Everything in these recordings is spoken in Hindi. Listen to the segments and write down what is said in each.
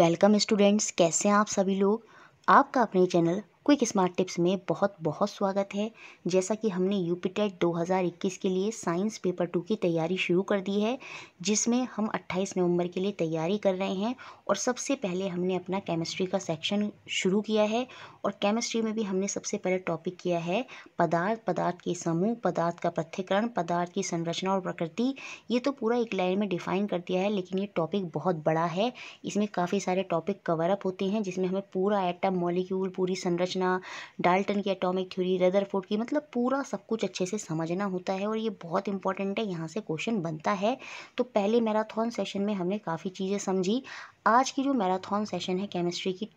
वेलकम स्टूडेंट्स कैसे हैं आप सभी लोग आपका अपने चैनल क्विक स्मार्ट टिप्स में बहुत बहुत स्वागत है जैसा कि हमने यूपीटेट 2021 के लिए साइंस पेपर टू की तैयारी शुरू कर दी है जिसमें हम 28 नवंबर के लिए तैयारी कर रहे हैं और सबसे पहले हमने अपना केमिस्ट्री का सेक्शन शुरू किया है और केमिस्ट्री में भी हमने सबसे पहले टॉपिक किया है पदार्थ पदार्थ के समूह पदार्थ का पृथ्वीकरण पदार्थ की संरचना और प्रकृति ये तो पूरा एक लाइन में डिफाइन कर दिया है लेकिन ये टॉपिक बहुत बड़ा है इसमें काफ़ी सारे टॉपिक कवर अप होते हैं जिसमें हमें पूरा एटम मॉलिक्यूल पूरी संरचना समझना डाल्टन की एटॉमिक थ्योरी रदरफोर्ड की मतलब पूरा सब कुछ अच्छे से समझना होता है और ये बहुत इंपॉर्टेंट है यहाँ से क्वेश्चन बनता है तो पहले मैराथन सेशन में हमने काफ़ी चीज़ें समझी आज की जो मैराथन सेशन है केमिस्ट्री की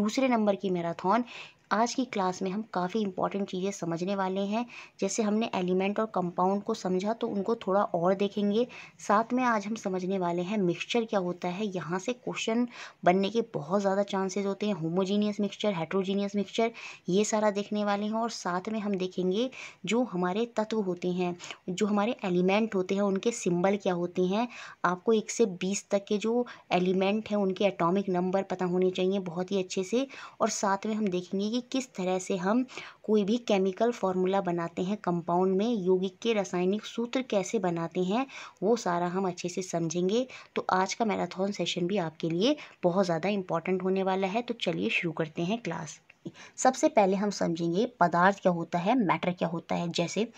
दूसरे नंबर की मैराथन आज की क्लास में हम काफ़ी इंपॉर्टेंट चीज़ें समझने वाले हैं जैसे हमने एलिमेंट और कंपाउंड को समझा तो उनको थोड़ा और देखेंगे साथ में आज हम समझने वाले हैं मिक्सचर क्या होता है यहाँ से क्वेश्चन बनने के बहुत ज़्यादा चांसेस होते हैं होमोजीनियस मिक्सचर हेट्रोजीनियस मिक्सचर ये सारा देखने वाले हैं और साथ में हम देखेंगे जो हमारे तत्व होते हैं जो हमारे एलिमेंट होते हैं उनके सिम्बल क्या होते हैं आपको एक से बीस तक के जो एलिमेंट हैं उनके एटॉमिक नंबर पता होने चाहिए बहुत ही अच्छे से और साथ में हम देखेंगे कि किस तरह से हम कोई भी केमिकल फॉर्मूला बनाते हैं कंपाउंड में यौगिक के रासायनिक सूत्र कैसे बनाते हैं वो सारा हम अच्छे से समझेंगे तो आज का मैराथन सेशन भी आपके लिए बहुत ज़्यादा इंपॉर्टेंट होने वाला है तो चलिए शुरू करते हैं क्लास सबसे पहले हम समझेंगे पदार्थ क्या होता है मैटर क्या होता है जैसे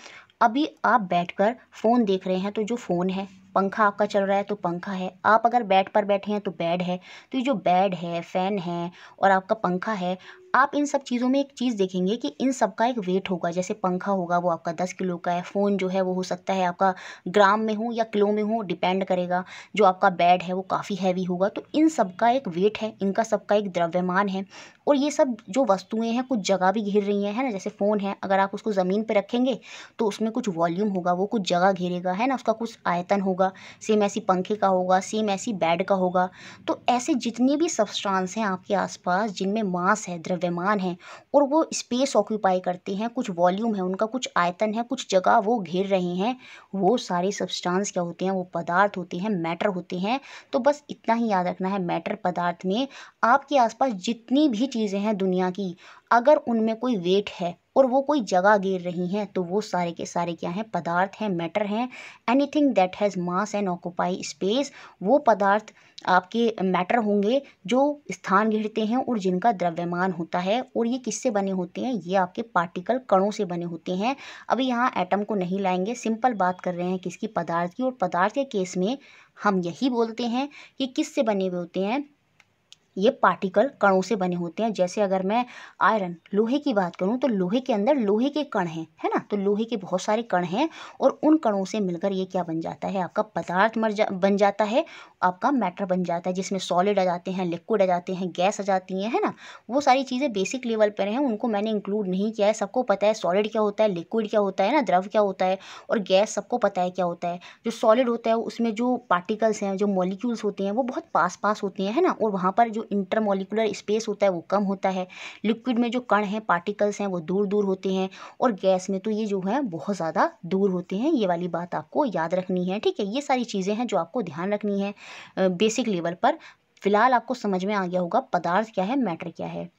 अभी आप बैठकर फ़ोन देख रहे हैं तो जो फ़ोन है पंखा आपका चल रहा है तो पंखा है आप अगर बेड पर बैठे हैं तो बेड है तो ये जो बेड है फ़ैन है और आपका पंखा है आप इन सब चीज़ों में एक चीज़ देखेंगे कि इन सब का एक वेट होगा जैसे पंखा होगा वो आपका दस किलो का है फ़ोन जो है वो हो सकता है आपका ग्राम में हो या किलो में हो डिपेंड करेगा जो आपका बेड है वो काफ़ी हैवी होगा तो इन सब का एक वेट है इनका सबका एक द्रव्यमान है और ये सब जो वस्तुएँ हैं कुछ जगह भी घिर रही हैं है ना जैसे फ़ोन है अगर आप उसको ज़मीन पर रखेंगे तो उसमें कुछ वॉल्यूम होगा वो कुछ जगह घेरेगा है ना उसका कुछ आयतन होगा सेम ऐसी पंखे का होगा सेम ऐसी बेड का होगा तो ऐसे जितने भी सबस्टांस हैं आपके आसपास जिनमें मास है द्रव्य द्रव्यमान हैं और वो स्पेस ऑक्यूपाई करते हैं कुछ वॉल्यूम है उनका कुछ आयतन है कुछ जगह वो घेर रहे हैं वो सारे सब्सटेंस क्या होते हैं वो पदार्थ होते हैं मैटर होते हैं तो बस इतना ही याद रखना है मैटर पदार्थ में आपके आसपास जितनी भी चीज़ें हैं दुनिया की अगर उनमें कोई वेट है और वो कोई जगह गिर रही हैं तो वो सारे के सारे क्या हैं पदार्थ हैं मैटर हैं anything that has mass and occupy space वो पदार्थ आपके मैटर होंगे जो स्थान घिरते हैं और जिनका द्रव्यमान होता है और ये किससे बने होते हैं ये आपके पार्टिकल कणों से बने होते हैं अभी यहाँ एटम को नहीं लाएंगे सिंपल बात कर रहे हैं किसकी पदार्थ की और पदार्थ के केस में हम यही बोलते हैं कि किससे बने हुए होते हैं ये पार्टिकल कणों से बने होते हैं जैसे अगर मैं आयरन लोहे की बात करूँ तो लोहे के अंदर लोहे के कण हैं है ना तो लोहे के बहुत सारे कण हैं और उन कणों से मिलकर ये क्या बन जाता है आपका पदार्थ मर जा बन जाता है आपका मैटर बन जाता है जिसमें सॉलिड आ जाते हैं लिक्विड आ जाते हैं गैस आ जाती हैं है ना वो सारी चीज़ें बेसिक लेवल पर हैं उनको मैंने इंक्लूड नहीं किया है सबको पता है सॉलिड क्या होता है लिक्विड क्या होता है ना द्रव क्या होता है और गैस सबको पता है क्या होता है जो सॉलिड होता है उसमें जो पार्टिकल्स हैं जो मॉलिक्यूल्स होते हैं वो बहुत पास पास होते हैं है ना और वहाँ पर जो इंटरमोलिकुलर स्पेस होता है वो कम होता है लिक्विड में जो कण हैं पार्टिकल्स हैं वो दूर दूर होते हैं और गैस में तो ये जो है बहुत ज़्यादा दूर होते हैं ये वाली बात आपको याद रखनी है ठीक है ये सारी चीज़ें हैं जो आपको ध्यान रखनी है बेसिक लेवल पर फिलहाल आपको समझ में आ गया होगा पदार्थ क्या है मैटर क्या है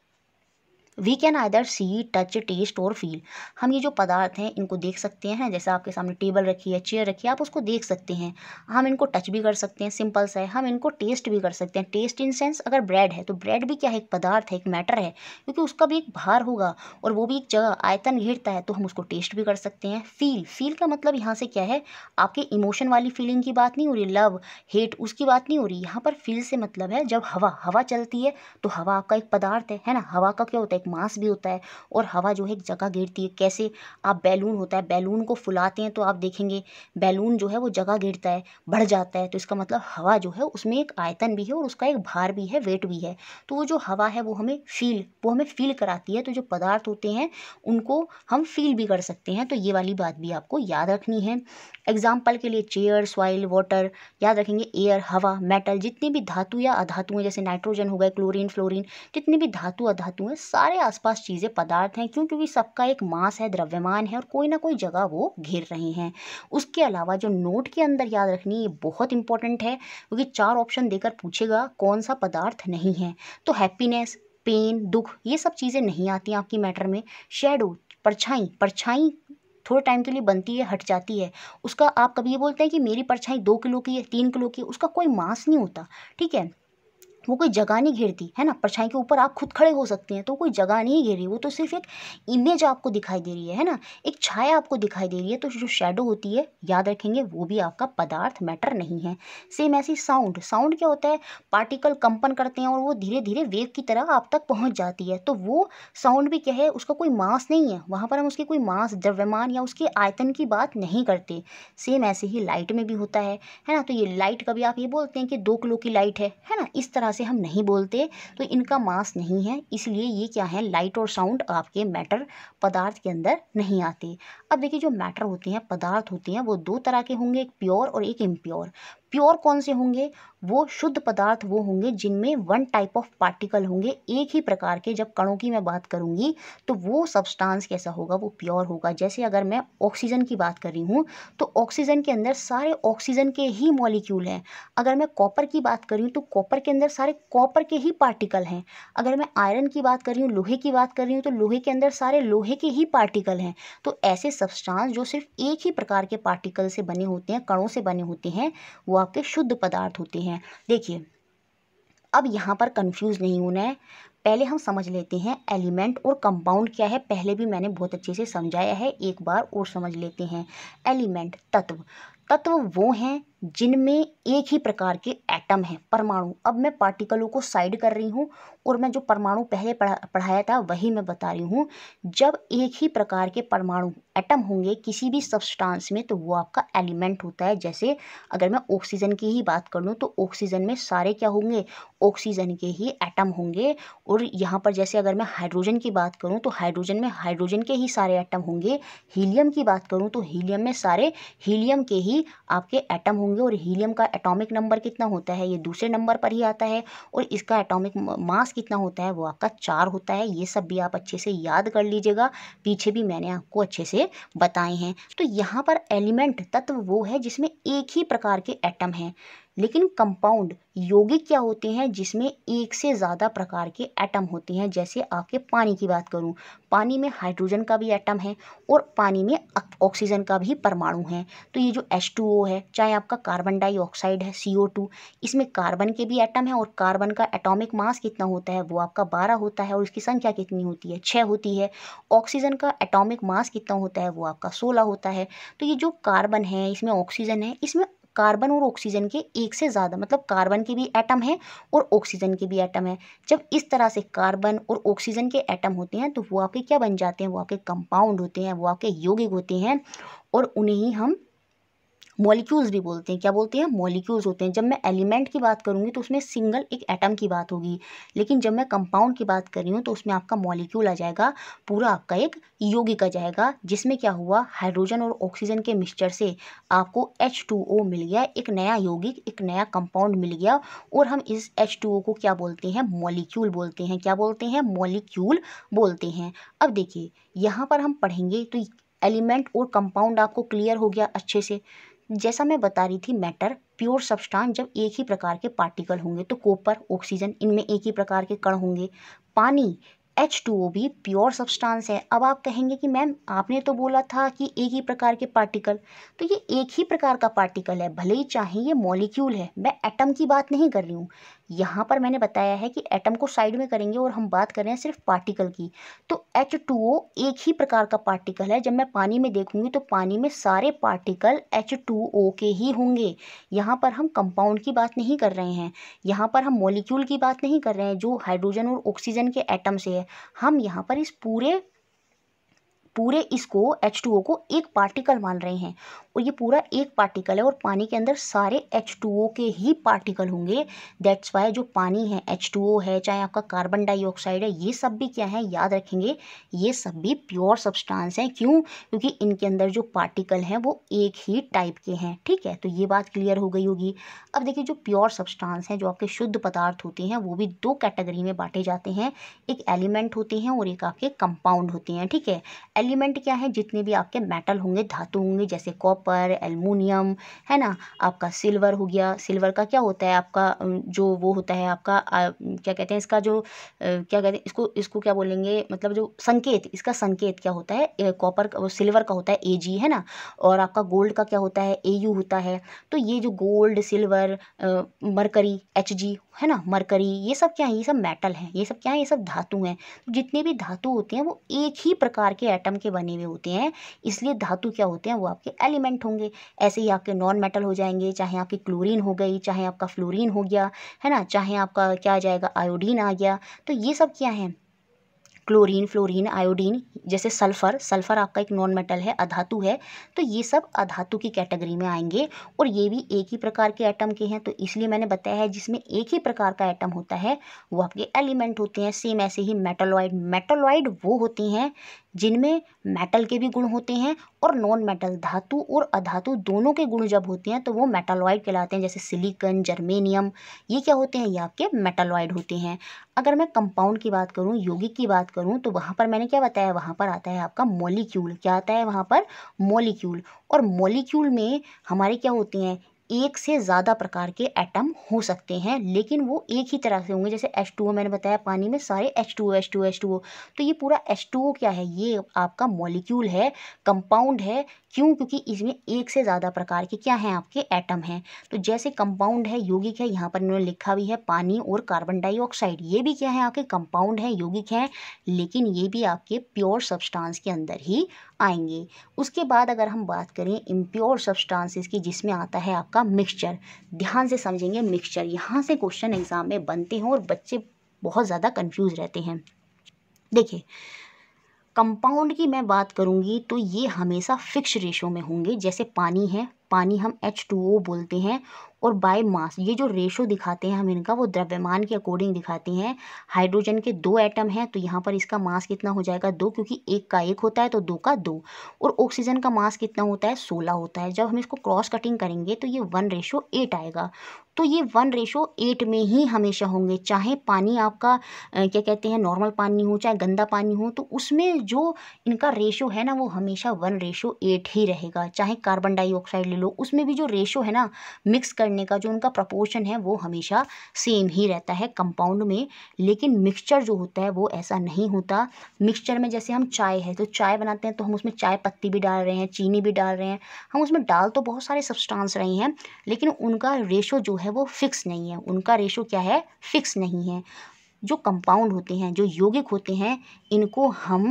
we can either see touch taste और फील हम ये जो पदार्थ हैं इनको देख सकते हैं जैसे आपके सामने टेबल रखी है चेयर रखी है आप उसको देख सकते हैं हम इनको टच भी कर सकते हैं सिंपल सा है हम इनको टेस्ट भी कर सकते हैं टेस्ट इन सेंस अगर ब्रेड है तो ब्रेड भी क्या है एक पदार्थ है एक मैटर है क्योंकि उसका भी एक भार होगा और वो भी एक जगह आयतन घिरता है तो हम उसको टेस्ट भी कर सकते हैं फील फील का मतलब यहाँ से क्या है आपके इमोशन वाली फीलिंग की बात नहीं हो रही लव हेट उसकी बात नहीं हो रही यहाँ पर फील से मतलब है जब हवा हवा चलती है तो हवा आपका एक पदार्थ है है ना हवा का क्या होता है एक मास भी होता है और हवा जो है एक जगह घेरती है कैसे आप बैलून होता है बैलून को फुलाते हैं तो आप देखेंगे बैलून जो है वो जगह घेरता है बढ़ जाता है तो इसका मतलब हवा जो है उसमें एक आयतन भी है और उसका एक भार भी है वेट भी है तो वो जो हवा है वो हमें फील वो हमें फील कराती है तो जो पदार्थ होते हैं उनको हम फील भी कर सकते हैं तो ये वाली बात भी आपको याद रखनी है एग्जाम्पल के लिए चेयर सॉइल वाटर याद रखेंगे एयर हवा मेटल जितने भी धातु या अधातु हैं जैसे नाइट्रोजन हो गए क्लोरीन फ्लोरीन जितने भी धातु अधातु हैं सारे हमारे आसपास चीज़ें पदार्थ हैं क्यों क्योंकि सबका एक मास है द्रव्यमान है और कोई ना कोई जगह वो घेर रहे हैं उसके अलावा जो नोट के अंदर याद रखनी ये बहुत इंपॉर्टेंट है क्योंकि चार ऑप्शन देकर पूछेगा कौन सा पदार्थ नहीं है तो हैप्पीनेस पेन दुख ये सब चीज़ें नहीं आती आपकी मैटर में शेडो परछाई परछाई थोड़े टाइम के लिए बनती है हट जाती है उसका आप कभी ये बोलते हैं कि मेरी परछाई दो किलो की है तीन किलो की है उसका कोई मास नहीं होता ठीक है तो वो कोई जगह नहीं घेरती है ना परछाई के ऊपर आप खुद खड़े हो सकते हैं तो कोई जगह नहीं घेर रही वो तो सिर्फ एक इमेज आपको दिखाई दे रही है है ना एक छाया आपको दिखाई दे रही है तो जो शेडो होती है याद रखेंगे वो भी आपका पदार्थ मैटर नहीं है सेम ऐसी साउंड साउंड क्या होता है पार्टिकल कंपन करते हैं और वो धीरे धीरे वेव की तरह आप तक पहुँच जाती है तो वो साउंड भी क्या है उसका कोई मास नहीं है वहाँ पर हम उसकी कोई मास द्रव्यमान या उसके आयतन की बात नहीं करते सेम ऐसे ही लाइट में भी होता है है ना तो ये लाइट कभी आप ये बोलते हैं कि दो किलो की लाइट है है ना इस तरह से हम नहीं बोलते तो इनका मास नहीं है इसलिए ये क्या है लाइट और साउंड आपके मैटर पदार्थ के अंदर नहीं आते अब देखिए जो मैटर होते हैं पदार्थ होते हैं वो दो तरह के होंगे एक प्योर और एक इम्प्योर प्योर कौन से होंगे वो शुद्ध पदार्थ वो होंगे जिनमें वन टाइप ऑफ पार्टिकल होंगे एक ही प्रकार के जब कणों की मैं बात करूंगी तो वो सब्सटेंस कैसा होगा वो प्योर होगा जैसे अगर मैं ऑक्सीजन की बात कर रही हूँ तो ऑक्सीजन के अंदर सारे ऑक्सीजन के ही मॉलिक्यूल हैं अगर मैं कॉपर की बात कर रही हूँ तो कॉपर के अंदर सारे कॉपर के ही पार्टिकल हैं अगर मैं आयरन की बात कर रही हूँ लोहे की बात कर रही हूँ तो लोहे के अंदर सारे लोहे के ही पार्टिकल हैं तो ऐसे सब्सटेंस जो सिर्फ एक ही प्रकार के पार्टिकल से बने होते हैं कणों से बने होते हैं वो आपके शुद्ध पदार्थ होते हैं देखिए अब यहाँ पर कंफ्यूज नहीं होना है पहले हम समझ लेते हैं एलिमेंट और कंपाउंड क्या है पहले भी मैंने बहुत अच्छे से समझाया है एक बार और समझ लेते हैं एलिमेंट तत्व तत्व वो हैं जिनमें एक ही प्रकार के एटम हैं परमाणु अब मैं पार्टिकलों को साइड कर रही हूँ और मैं जो परमाणु पहले पढ़ा पढ़ाया था वही मैं बता रही हूँ जब एक ही प्रकार के परमाणु एटम होंगे किसी भी सब्सटेंस में तो वो आपका एलिमेंट होता है जैसे अगर मैं ऑक्सीजन की ही बात कर लूँ तो ऑक्सीजन में सारे क्या होंगे ऑक्सीजन के ही एटम होंगे और यहाँ पर जैसे अगर मैं हाइड्रोजन की बात करूँ तो हाइड्रोजन में हाइड्रोजन के ही सारे एटम होंगे हीलियम की बात करूँ तो हीलियम में सारे हीलियम के ही आपके एटम होंगे होंगे और हीलियम का एटॉमिक नंबर कितना होता है ये दूसरे नंबर पर ही आता है और इसका एटॉमिक मास कितना होता है वो आपका चार होता है ये सब भी आप अच्छे से याद कर लीजिएगा पीछे भी मैंने आपको अच्छे से बताए हैं तो यहाँ पर एलिमेंट तत्व वो है जिसमें एक ही प्रकार के एटम हैं लेकिन कंपाउंड यौगिक क्या होते हैं जिसमें एक से ज़्यादा प्रकार के एटम होते हैं जैसे आपके पानी की बात करूं पानी में हाइड्रोजन का भी एटम है और पानी में ऑक्सीजन का भी परमाणु है तो ये जो एच है चाहे आपका कार्बन डाइऑक्साइड है सी इसमें कार्बन के भी एटम है और कार्बन का एटॉमिक मास कितना होता है वो आपका बारह होता है और इसकी संख्या कितनी होती है छः होती है ऑक्सीजन का एटॉमिक मास कितना होता है वो आपका सोलह होता है तो ये जो कार्बन है इसमें ऑक्सीजन है इसमें कार्बन और ऑक्सीजन के एक से ज़्यादा मतलब कार्बन के भी एटम हैं और ऑक्सीजन के भी एटम हैं जब इस तरह से कार्बन और ऑक्सीजन के एटम होते हैं तो वो आपके क्या बन जाते हैं वो आपके कंपाउंड होते हैं वो आपके यौगिक होते हैं और उन्हें ही हम मॉलिक्यूल्स भी बोलते हैं क्या बोलते हैं मॉलिक्यूल्स होते हैं जब मैं एलिमेंट की बात करूँगी तो उसमें सिंगल एक एटम की बात होगी लेकिन जब मैं कंपाउंड की बात कर रही हूँ तो उसमें आपका मॉलिक्यूल आ जाएगा पूरा आपका एक यौगिक आ जाएगा जिसमें क्या हुआ हाइड्रोजन और ऑक्सीजन के मिक्सचर से आपको एच मिल गया एक नया यौगिक एक नया कंपाउंड मिल गया और हम इस एच को क्या बोलते हैं मॉलिक्यूल बोलते हैं क्या बोलते हैं मॉलिक्यूल बोलते हैं अब देखिए यहाँ पर हम पढ़ेंगे तो एलिमेंट और कंपाउंड आपको क्लियर हो गया अच्छे से जैसा मैं बता रही थी मैटर प्योर सब्सटान जब एक ही प्रकार के पार्टिकल होंगे तो कॉपर ऑक्सीजन इनमें एक ही प्रकार के कण होंगे पानी एच टू ओ भी प्योर सब्सटांस है अब आप कहेंगे कि मैम आपने तो बोला था कि एक ही प्रकार के पार्टिकल तो ये एक ही प्रकार का पार्टिकल है भले ही चाहे ये मॉलिक्यूल है मैं एटम की बात नहीं कर रही हूँ यहाँ पर मैंने बताया है कि एटम को साइड में करेंगे और हम बात कर रहे हैं सिर्फ पार्टिकल की तो एच टू ओ एक ही प्रकार का पार्टिकल है जब मैं पानी में देखूंगी तो पानी में सारे पार्टिकल एच टू ओ के ही होंगे यहाँ पर हम कंपाउंड की बात नहीं कर रहे हैं यहाँ पर हम मॉलिक्यूल की बात नहीं कर रहे हैं जो हाइड्रोजन और ऑक्सीजन के एटम से है हम यहाँ पर इस पूरे पूरे इसको एच टू ओ को एक पार्टिकल मान रहे हैं और ये पूरा एक पार्टिकल है और पानी के अंदर सारे एच के ही पार्टिकल होंगे दैट्स वाई जो पानी है एच है चाहे आपका कार्बन डाइऑक्साइड है ये सब भी क्या है याद रखेंगे ये सब भी प्योर सब्सटेंस हैं क्यों क्योंकि इनके अंदर जो पार्टिकल हैं वो एक ही टाइप के हैं ठीक है तो ये बात क्लियर हो गई होगी अब देखिए जो प्योर सब्सटांस हैं जो आपके शुद्ध पदार्थ होते हैं वो भी दो कैटेगरी में बांटे जाते हैं एक एलिमेंट होते हैं और एक आपके कंपाउंड होते हैं ठीक है एलिमेंट क्या है जितने भी आपके मेटल होंगे धातु होंगे जैसे कॉप कॉपर एलमिनियम है ना आपका सिल्वर हो गया सिल्वर का क्या होता है आपका जो वो होता है आपका आ, क्या कहते हैं इसका जो क्या कहते हैं इसको इसको क्या बोलेंगे मतलब जो संकेत इसका संकेत क्या होता है कॉपर सिल्वर का होता है ए है ना और आपका गोल्ड का क्या होता है ए होता है तो ये जो गोल्ड सिल्वर मरकरी एच है ना मरकरी ये सब क्या है ये सब मेटल हैं ये सब क्या है ये सब धातु हैं तो जितने भी धातु होते हैं वो एक ही प्रकार के एटम के बने हुए होते हैं इसलिए धातु क्या होते हैं वो आपके एलिमेंट होंगे ऐसे ही आपके नॉन मेटल हो जाएंगे चाहे आपकी क्लोरीन हो गई चाहे आपका फ्लोरीन हो गया है ना चाहे आपका क्या आ जाएगा आयोडीन आ गया तो ये सब क्या है क्लोरीन फ्लोरीन आयोडीन जैसे सल्फ़र सल्फ़र आपका एक नॉन मेटल है अधातु है तो ये सब अधातु की कैटेगरी में आएंगे और ये भी एक ही प्रकार के एटम के हैं तो इसलिए मैंने बताया है जिसमें एक ही प्रकार का एटम होता है वो आपके एलिमेंट होते हैं सेम ऐसे ही मेटलॉइड मेटलॉइड वो होती हैं जिनमें मेटल के भी गुण होते हैं और नॉन मेटल धातु और अधातु दोनों के गुण जब होते हैं तो वो मेटालॉइड कहलाते हैं जैसे सिलिकन जर्मेनियम ये क्या होते हैं ये आपके मेटालॉइड होते हैं अगर मैं कंपाउंड की बात करूँ यौगिक की बात करूँ तो वहाँ पर मैंने क्या बताया वहाँ पर आता है आपका मोलिक्यूल क्या आता है वहाँ पर मोलिक्यूल और मोलिक्यूल में हमारे क्या होते हैं एक से ज़्यादा प्रकार के एटम हो सकते हैं लेकिन वो एक ही तरह से होंगे जैसे एच टू ओ मैंने बताया पानी में सारे H two H two H two O तो ये पूरा एच टू ओ क्या है ये आपका मॉलिक्यूल है कंपाउंड है क्यों क्योंकि इसमें एक से ज़्यादा प्रकार के क्या हैं आपके एटम हैं तो जैसे कंपाउंड है यौगिक है यहाँ पर इन्होंने लिखा भी है पानी और कार्बन डाइऑक्साइड ये भी क्या है आपके कंपाउंड हैं यौगिक हैं लेकिन ये भी आपके प्योर सब्सटांस के अंदर ही आएंगे उसके बाद अगर हम बात करें इम्प्योर सब्सटांसिस की जिसमें आता है आपका होगा मिक्सचर ध्यान से समझेंगे मिक्सचर यहाँ से क्वेश्चन एग्ज़ाम में बनते हैं और बच्चे बहुत ज़्यादा कंफ्यूज रहते हैं देखिए कंपाउंड की मैं बात करूँगी तो ये हमेशा फिक्स रेशो में होंगे जैसे पानी है पानी हम एच टू बोलते हैं और बाय मास ये जो रेशो दिखाते हैं हम इनका वो द्रव्यमान के अकॉर्डिंग दिखाते हैं हाइड्रोजन के दो एटम हैं तो यहाँ पर इसका मास कितना हो जाएगा दो क्योंकि एक का एक होता है तो दो का दो और ऑक्सीजन का मास कितना होता है सोलह होता है जब हम इसको क्रॉस कटिंग करेंगे तो ये वन रेशो एट आएगा तो ये वन रेशो एट में ही हमेशा होंगे चाहे पानी आपका क्या कहते हैं नॉर्मल पानी हो चाहे गंदा पानी हो तो उसमें जो इनका रेशो है ना वो हमेशा वन रेशो एट ही रहेगा चाहे कार्बन डाइऑक्साइड ले लो उसमें भी जो रेशो है ना मिक्स करने करने का जो उनका प्रपोर्शन है वो हमेशा सेम ही रहता है कंपाउंड में लेकिन मिक्सचर जो होता है वो ऐसा नहीं होता मिक्सचर में जैसे हम चाय है तो चाय बनाते हैं तो हम उसमें चाय पत्ती भी डाल रहे हैं चीनी भी डाल रहे हैं हम उसमें डाल तो बहुत सारे सब्सटांस रहे हैं लेकिन उनका रेशो जो है वो फिक्स नहीं है उनका रेशो क्या है फिक्स नहीं है जो कंपाउंड होते हैं जो यौगिक होते हैं इनको हम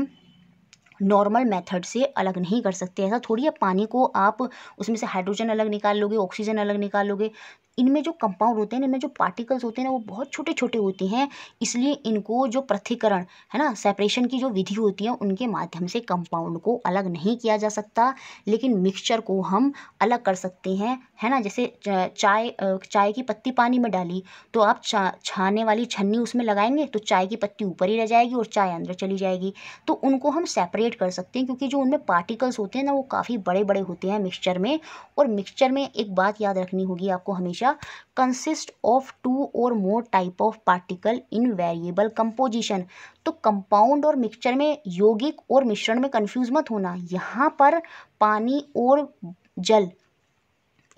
नॉर्मल मेथड से अलग नहीं कर सकते ऐसा थोड़ी है पानी को आप उसमें से हाइड्रोजन अलग निकाल लोगे ऑक्सीजन अलग निकाल लोगे इनमें जो कंपाउंड होते हैं इनमें जो पार्टिकल्स होते हैं ना वो बहुत छोटे छोटे होते हैं इसलिए इनको जो पृथ्वीकरण है ना सेपरेशन की जो विधि होती है उनके माध्यम से कंपाउंड को अलग नहीं किया जा सकता लेकिन मिक्सचर को हम अलग कर सकते हैं है ना जैसे चाय चाय की पत्ती पानी में डाली तो आप छा छाने वाली छन्नी उसमें लगाएंगे तो चाय की पत्ती ऊपर ही रह जाएगी और चाय अंदर चली जाएगी तो उनको हम सेपरेट कर सकते हैं क्योंकि जो उनमें पार्टिकल्स होते हैं ना वो काफ़ी बड़े बड़े होते हैं मिक्सचर में और मिक्सचर में एक बात याद रखनी होगी आपको हमेशा हमेशा कंसिस्ट ऑफ टू और more type of particle in variable composition तो कंपाउंड और मिक्सचर में यौगिक और मिश्रण में कंफ्यूज मत होना यहाँ पर पानी और जल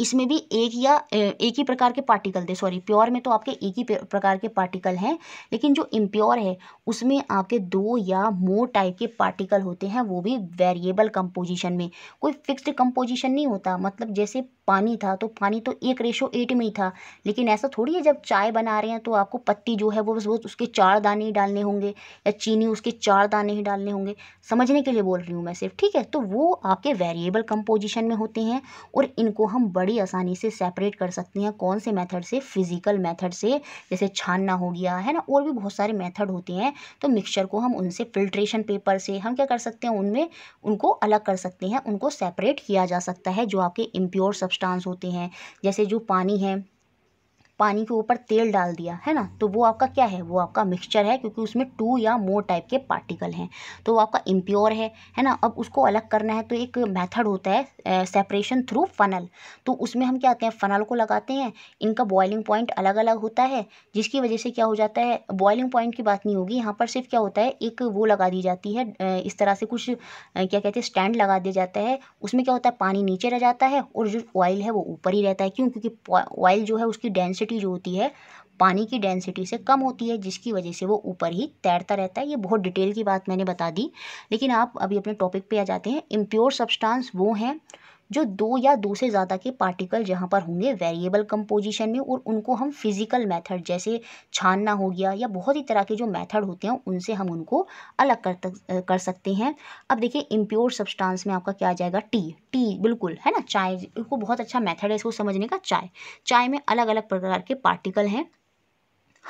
इसमें भी एक या एक ही प्रकार के पार्टिकल थे सॉरी प्योर में तो आपके एक ही प्रकार के पार्टिकल हैं लेकिन जो इम्प्योर है उसमें आपके दो या मोर टाइप के पार्टिकल होते हैं वो भी वेरिएबल कंपोजिशन में कोई फिक्स्ड कंपोजिशन नहीं होता मतलब जैसे पानी था तो पानी तो एक रेशो एट में ही था लेकिन ऐसा थोड़ी है जब चाय बना रहे हैं तो आपको पत्ती जो है वो बस वो उसके चार दाने ही डालने होंगे या चीनी उसके चार दाने ही डालने होंगे समझने के लिए बोल रही हूँ मैं सिर्फ ठीक है तो वो आपके वेरिएबल कंपोजिशन में होते हैं और इनको हम बड़ी आसानी से सेपरेट कर सकते हैं कौन से मैथड से फिजिकल मैथड से जैसे छानना हो गया है ना और भी बहुत सारे मैथड होते हैं तो मिक्सचर को हम उनसे फिल्ट्रेशन पेपर से हम क्या कर सकते हैं उनमें उनको अलग कर सकते हैं उनको सेपरेट किया जा सकता है जो आपके इम्प्योर सब सब्सटेंस होते हैं जैसे जो पानी है पानी के ऊपर तेल डाल दिया है ना तो वो आपका क्या है वो आपका मिक्सचर है क्योंकि उसमें टू या मोर टाइप के पार्टिकल हैं तो वो आपका इम्प्योर है है ना अब उसको अलग करना है तो एक मेथड होता है सेपरेशन थ्रू फनल तो उसमें हम क्या आते हैं फनल को लगाते हैं इनका बॉइलिंग पॉइंट अलग अलग होता है जिसकी वजह से क्या हो जाता है बॉयलिंग पॉइंट की बात नहीं होगी यहाँ पर सिर्फ क्या होता है एक वो लगा दी जाती है इस तरह से कुछ क्या कहते हैं स्टैंड लगा दिया जाता है उसमें क्या होता है पानी नीचे रह जाता है और जो ऑयल है वो ऊपर ही रहता है क्यों क्योंकि ऑयल जो है उसकी डेंसिटी डेंसिटी जो होती है पानी की डेंसिटी से कम होती है जिसकी वजह से वो ऊपर ही तैरता रहता है ये बहुत डिटेल की बात मैंने बता दी लेकिन आप अभी अपने टॉपिक पे आ जाते हैं इम्प्योर सब्सटेंस वो हैं जो दो या दो से ज़्यादा के पार्टिकल जहाँ पर होंगे वेरिएबल कंपोजिशन में और उनको हम फिजिकल मेथड जैसे छानना हो गया या बहुत ही तरह के जो मेथड होते हैं उनसे हम उनको अलग कर तक कर सकते हैं अब देखिए इम्प्योर सब्सटेंस में आपका क्या आ जाएगा टी टी बिल्कुल है ना चाय को बहुत अच्छा मैथड है इसको समझने का चाय चाय में अलग अलग प्रकार के पार्टिकल हैं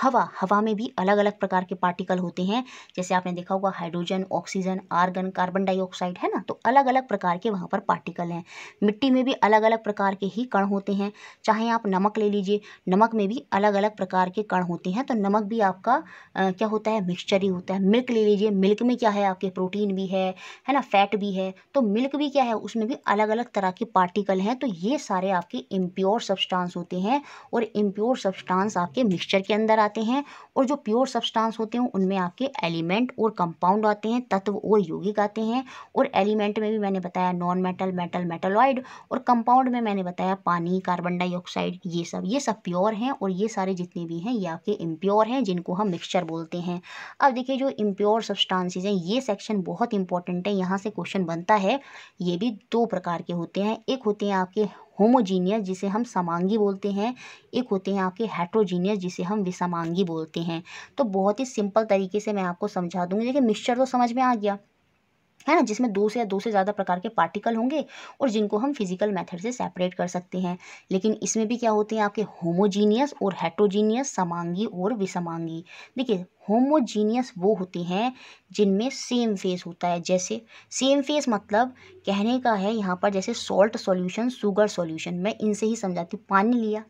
हवा हवा में भी अलग अलग प्रकार के पार्टिकल होते हैं जैसे आपने देखा होगा hydrogen oxygen argon carbon dioxide है ना तो अलग अलग प्रकार के वहाँ पर पार्टिकल हैं मिट्टी में भी अलग अलग प्रकार के ही कण होते हैं चाहे आप नमक ले लीजिए नमक में भी अलग अलग प्रकार के कण होते हैं तो नमक भी आपका आ, क्या होता है मिक्सचर ही होता है मिल्क ले लीजिए मिल्क में क्या है आपके प्रोटीन भी है है ना फैट भी है तो मिल्क भी क्या है उसमें भी अलग अलग तरह के पार्टिकल हैं तो ये सारे आपके इम्प्योर सब्सटांस होते हैं और इम्प्योर सब्सटांस आपके मिक्सचर के अंदर आते हैं और जो प्योर सब्सटेंस होते हैं उनमें आपके एलिमेंट और कंपाउंड आते हैं तत्व और यौगिक आते हैं और एलिमेंट में भी मैंने बताया नॉन मेटल मेटल मेटलॉइड और कंपाउंड में मैंने बताया पानी कार्बन डाइऑक्साइड ये सब ये सब प्योर हैं और ये सारे जितने भी हैं ये आपके इम्प्योर हैं जिनको हम मिक्सचर बोलते हैं अब देखिए जो इम्प्योर सब्सटांसिस हैं ये सेक्शन बहुत इंपॉर्टेंट है यहाँ से क्वेश्चन बनता है ये भी दो प्रकार के होते हैं एक होते हैं आपके होमोजीनियस जिसे हम समांगी बोलते हैं एक होते हैं आपके हेट्रोजीनियस जिसे हम विसमांगी बोलते हैं तो बहुत ही सिंपल तरीके से मैं आपको समझा दूंगी देखिए मिक्सचर तो समझ में आ गया है ना जिसमें दो से या दो से ज़्यादा प्रकार के पार्टिकल होंगे और जिनको हम फिजिकल मेथड से सेपरेट कर सकते हैं लेकिन इसमें भी क्या होते हैं आपके होमोजीनियस और हेट्रोजीनियस समांगी और विसमांगी देखिए होमोजीनियस वो होते हैं जिनमें सेम फेस होता है जैसे सेम फेस मतलब कहने का है यहाँ पर जैसे सॉल्ट सॉल्यूशन सुगर सॉल्यूशन मैं इनसे ही समझाती हूँ पानी लिया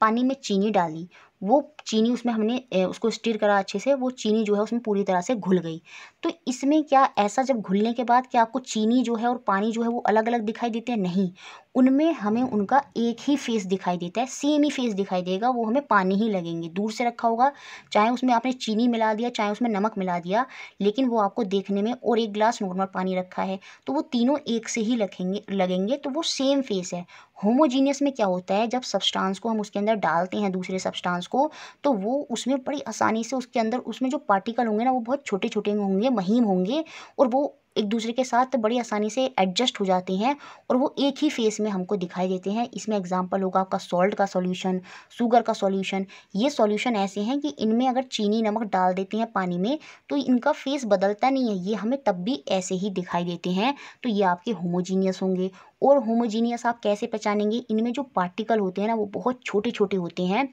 पानी में चीनी डाली वो चीनी उसमें हमने उसको स्टीर करा अच्छे से वो चीनी जो है उसमें पूरी तरह से घुल गई तो इसमें क्या ऐसा जब घुलने के बाद क्या आपको चीनी जो है और पानी जो है वो अलग अलग दिखाई देते हैं नहीं उनमें हमें उनका एक ही फेस दिखाई देता है सेम ही फेस दिखाई देगा वो हमें पानी ही लगेंगे दूर से रखा होगा चाहे उसमें आपने चीनी मिला दिया चाहे उसमें नमक मिला दिया लेकिन वो आपको देखने में और एक गिलास नॉर्मल पानी रखा है तो वो तीनों एक से ही लगेंगे लगेंगे तो वो सेम फेस है होमोजीनियस में क्या होता है जब सब्सटांस को हम उसके अंदर डालते हैं दूसरे सब्सटांस को तो वो उसमें बड़ी आसानी से उसके अंदर उसमें जो पार्टिकल होंगे ना वो बहुत छोटे छोटे होंगे महीम होंगे और वो एक दूसरे के साथ बड़ी आसानी से एडजस्ट हो जाते हैं और वो एक ही फेस में हमको दिखाई देते हैं इसमें एग्जांपल होगा आपका सॉल्ट का सॉल्यूशन शुगर का सॉल्यूशन ये सॉल्यूशन ऐसे हैं कि इनमें अगर चीनी नमक डाल देते हैं पानी में तो इनका फेस बदलता नहीं है ये हमें तब भी ऐसे ही दिखाई देते हैं तो ये आपके होमोजीनियस होंगे और होमोजीनियस आप कैसे पहचानेंगे इनमें जो पार्टिकल होते हैं ना वो बहुत छोटे छोटे होते हैं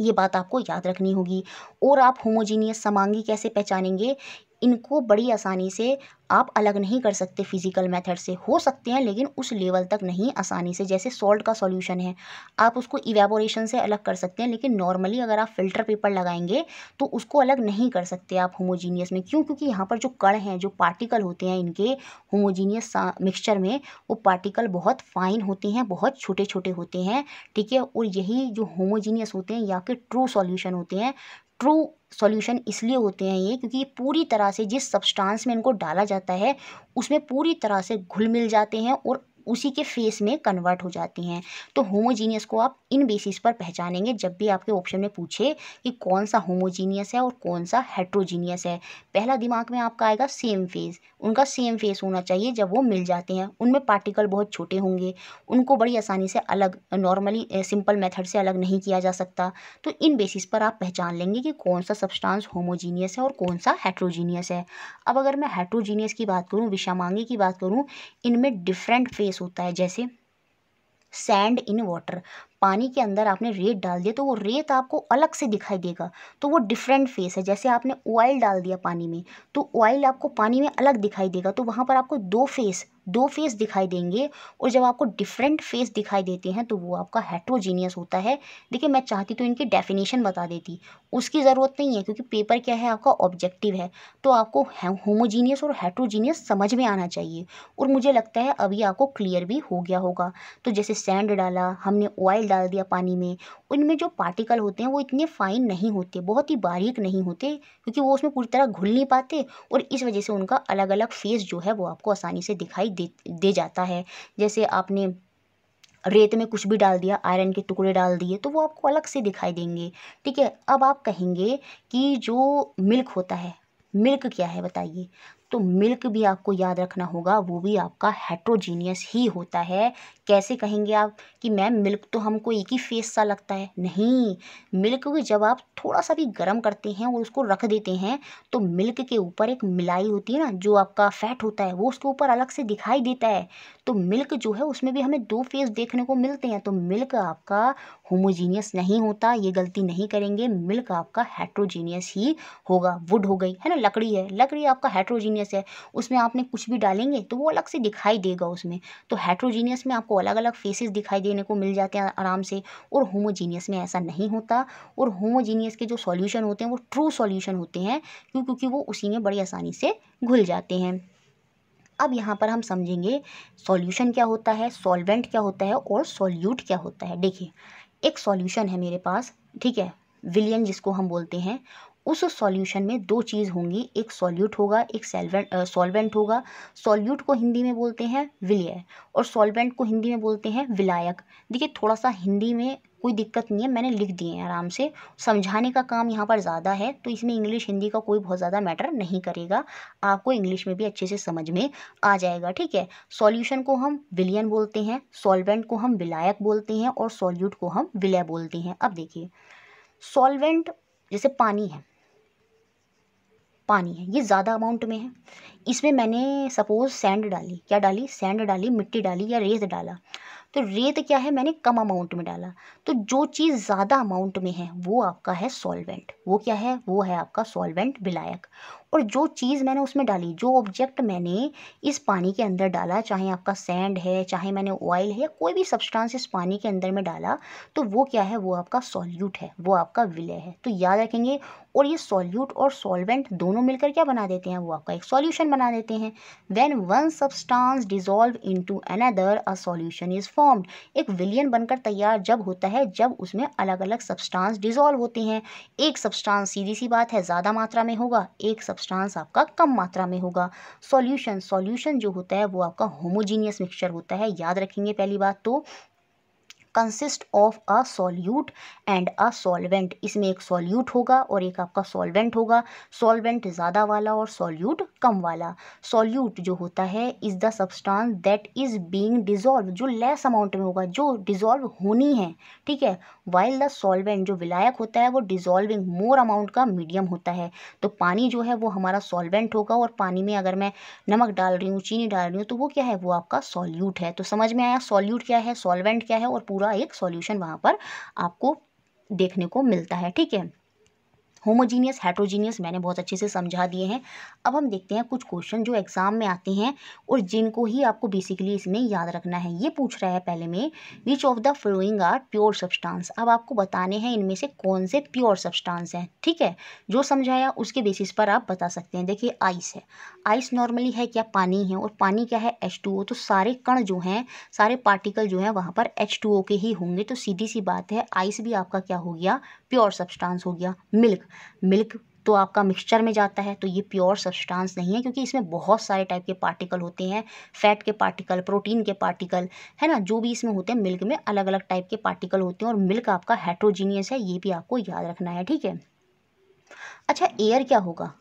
ये बात आपको याद रखनी होगी और आप होमोजीनियस समांगी कैसे पहचानेंगे इनको बड़ी आसानी से आप अलग नहीं कर सकते फिज़िकल मेथड से हो सकते हैं लेकिन उस लेवल तक नहीं आसानी से जैसे सॉल्ट का सॉल्यूशन है आप उसको इवेपोरेशन से अलग कर सकते हैं लेकिन नॉर्मली अगर आप फिल्टर पेपर लगाएंगे तो उसको अलग नहीं कर सकते आप होमोजीनियस में क्यों क्योंकि यहाँ पर जो कण हैं जो पार्टिकल होते हैं इनके होमोजीनियस मिक्सचर में वो पार्टिकल बहुत फाइन होते हैं बहुत छोटे छोटे होते हैं ठीक है और यही जो होमोजीनियस होते हैं या फिर ट्रू सॉल्यूशन होते हैं ट्रू सॉल्यूशन इसलिए होते हैं ये क्योंकि ये पूरी तरह से जिस सब्सटेंस में इनको डाला जाता है उसमें पूरी तरह से घुल मिल जाते हैं और उसी के फेस में कन्वर्ट हो जाती हैं तो होमोजीनियस को आप इन बेसिस पर पहचानेंगे जब भी आपके ऑप्शन में पूछे कि कौन सा होमोजीनियस है और कौन सा हेट्रोजीनियस है पहला दिमाग में आपका आएगा सेम फेस उनका सेम फेस होना चाहिए जब वो मिल जाते हैं उनमें पार्टिकल बहुत छोटे होंगे उनको बड़ी आसानी से अलग नॉर्मली सिंपल मेथड से अलग नहीं किया जा सकता तो इन बेसिस पर आप पहचान लेंगे कि कौन सा सब्सटांस होमोजीनियस है और कौन सा हेट्रोजीनियस है अब अगर मैं हेट्रोजीनियस की बात करूँ विषामांगी की बात करूँ इनमें डिफरेंट फेस केस होता है जैसे सैंड इन वाटर पानी के अंदर आपने रेत डाल दिया तो वो रेत आपको अलग से दिखाई देगा तो वो डिफरेंट फेस है जैसे आपने ऑयल डाल दिया पानी में तो ऑयल आपको पानी में अलग दिखाई देगा तो वहाँ पर आपको दो फेस दो फेस दिखाई देंगे और जब आपको डिफरेंट फेस दिखाई देते हैं तो वो आपका हेट्रोजीनियस होता है देखिए मैं चाहती तो इनकी डेफिनेशन बता देती उसकी ज़रूरत नहीं है क्योंकि पेपर क्या है आपका ऑब्जेक्टिव है तो आपको होमोजीनियस और हेट्रोजीनियस समझ में आना चाहिए और मुझे लगता है अभी आपको क्लियर भी हो गया होगा तो जैसे सैंड डाला हमने ऑयल डाल दिया पानी में उनमें जो पार्टिकल होते हैं वो इतने फाइन नहीं होते बहुत ही बारीक नहीं होते क्योंकि वो उसमें पूरी तरह घुल नहीं पाते और इस वजह से उनका अलग अलग फेस जो है वो आपको आसानी से दिखाई दे दे जाता है जैसे आपने रेत में कुछ भी डाल दिया आयरन के टुकड़े डाल दिए तो वो आपको अलग से दिखाई देंगे ठीक है अब आप कहेंगे कि जो मिल्क होता है मिल्क क्या है बताइए तो मिल्क भी आपको याद रखना होगा वो भी आपका हेट्रोजीनियस ही होता है कैसे कहेंगे आप कि मैम मिल्क तो हमको एक ही फेस सा लगता है नहीं मिल्क को जब आप थोड़ा सा भी गर्म करते हैं और उसको रख देते हैं तो मिल्क के ऊपर एक मिलाई होती है ना जो आपका फैट होता है वो उसके ऊपर अलग से दिखाई देता है तो मिल्क जो है उसमें भी हमें दो फेस देखने को मिलते हैं तो मिल्क आपका होमोजीनियस नहीं होता ये गलती नहीं करेंगे मिल्क आपका हेट्रोजीनियस ही होगा वुड हो गई है ना लकड़ी है लकड़ी आपका हेट्रोजीनियस हेट्रोजीनियस है उसमें आपने कुछ भी डालेंगे तो वो अलग से दिखाई देगा उसमें तो हेट्रोजीनियस में आपको अलग अलग फेसेस दिखाई देने को मिल जाते हैं आराम से और होमोजीनियस में ऐसा नहीं होता और होमोजीनियस के जो सॉल्यूशन होते हैं वो ट्रू सॉल्यूशन होते हैं क्यों क्योंकि वो उसी में बड़ी आसानी से घुल जाते हैं अब यहाँ पर हम समझेंगे सॉल्यूशन क्या होता है सॉल्वेंट क्या होता है और सॉल्यूट क्या होता है देखिए एक सॉल्यूशन है मेरे पास ठीक है विलियन जिसको हम बोलते हैं उस सॉल्यूशन में दो चीज़ होंगी एक सॉल्यूट होगा एक सेल्वेंट सॉल्वेंट होगा सॉल्यूट को हिंदी में बोलते हैं विलय और सॉल्वेंट को हिंदी में बोलते हैं विलायक देखिए थोड़ा सा हिंदी में कोई दिक्कत नहीं है मैंने लिख दिए हैं आराम से समझाने का काम यहाँ पर ज़्यादा है तो इसमें इंग्लिश हिंदी का कोई बहुत ज़्यादा मैटर नहीं करेगा आपको इंग्लिश में भी अच्छे से समझ में आ जाएगा ठीक है सॉल्यूशन को हम विलियन बोलते हैं सॉल्वेंट को हम विलायक बोलते हैं और सॉल्यूट को हम विलय बोलते हैं अब देखिए सॉल्वेंट जैसे पानी है पानी है ये ज़्यादा अमाउंट में है इसमें मैंने सपोज़ सैंड डाली क्या डाली सैंड डाली मिट्टी डाली या रेत डाला तो रेत क्या है मैंने कम अमाउंट में डाला तो जो चीज़ ज़्यादा अमाउंट में है वो आपका है सॉल्वेंट वो क्या है वो है आपका सॉल्वेंट विलायक और जो चीज़ मैंने उसमें डाली जो ऑब्जेक्ट मैंने इस पानी के अंदर डाला चाहे आपका सैंड है चाहे मैंने ऑयल है कोई भी सब्सटेंस इस पानी के अंदर में डाला तो वो क्या है वो आपका सॉल्यूट है वो आपका विलय है तो याद रखेंगे और ये सॉल्यूट और सॉल्वेंट दोनों मिलकर क्या बना देते हैं वो आपका एक सॉल्यूशन बना देते हैं when one dissolve in into another a solution is formed एक विलियन बनकर तैयार जब होता है जब उसमें अलग अलग सब्सटांस डिजोल्व होते हैं एक सब्सटांस सीधी सी बात है ज़्यादा मात्रा में होगा एक सब्स सब्सटेंस आपका कम मात्रा में होगा सॉल्यूशन सॉल्यूशन जो होता है वो आपका होमोजीनियस मिक्सचर होता है याद रखेंगे पहली बात तो consist of a solute and a solvent इसमें एक सॉल्यूट होगा और एक आपका सॉल्वेंट होगा सॉल्वेंट ज़्यादा वाला और सॉल्यूट कम वाला सॉल्यूट जो होता है is the substance that is being dissolve जो लेस अमाउंट में होगा जो डिजॉल्व होनी है ठीक है वाइल द सॉल्वेंट जो विलायक होता है वो डिजॉल्विंग मोर अमाउंट का मीडियम होता है तो पानी जो है वो हमारा सॉल्वेंट होगा और पानी में अगर मैं नमक डाल रही हूँ चीनी डाल रही हूँ तो वो क्या है वो आपका सॉल्यूट है तो समझ में आया सॉल्यूट क्या है सॉल्वेंट क्या है और पूरा पूरा एक सॉल्यूशन वहाँ पर आपको देखने को मिलता है ठीक है होमोजीनियस हेट्रोजीनियस मैंने बहुत अच्छे से समझा दिए हैं अब हम देखते हैं कुछ क्वेश्चन जो एग्ज़ाम में आते हैं और जिनको ही आपको बेसिकली इसमें याद रखना है ये पूछ रहा है पहले में which of the following are pure substance अब आपको बताने हैं इनमें से कौन से प्योर सब्सटांस हैं ठीक है जो समझाया उसके बेसिस पर आप बता सकते हैं देखिए आइस है आइस नॉर्मली है क्या पानी है और पानी क्या है एच टू ओ तो सारे कण जो हैं सारे पार्टिकल जो हैं वहाँ पर एच टू ओ के ही होंगे तो सीधी सी बात है आइस भी आपका क्या हो गया प्योर सब्सटेंस हो गया मिल्क मिल्क तो आपका मिक्सचर में जाता है तो ये प्योर सब्सटेंस नहीं है क्योंकि इसमें बहुत सारे टाइप के पार्टिकल होते हैं फैट के पार्टिकल प्रोटीन के पार्टिकल है ना जो भी इसमें होते हैं मिल्क में अलग अलग टाइप के पार्टिकल होते हैं और मिल्क आपका हेट्रोजीनियस है ये भी आपको याद रखना है ठीक है अच्छा एयर क्या होगा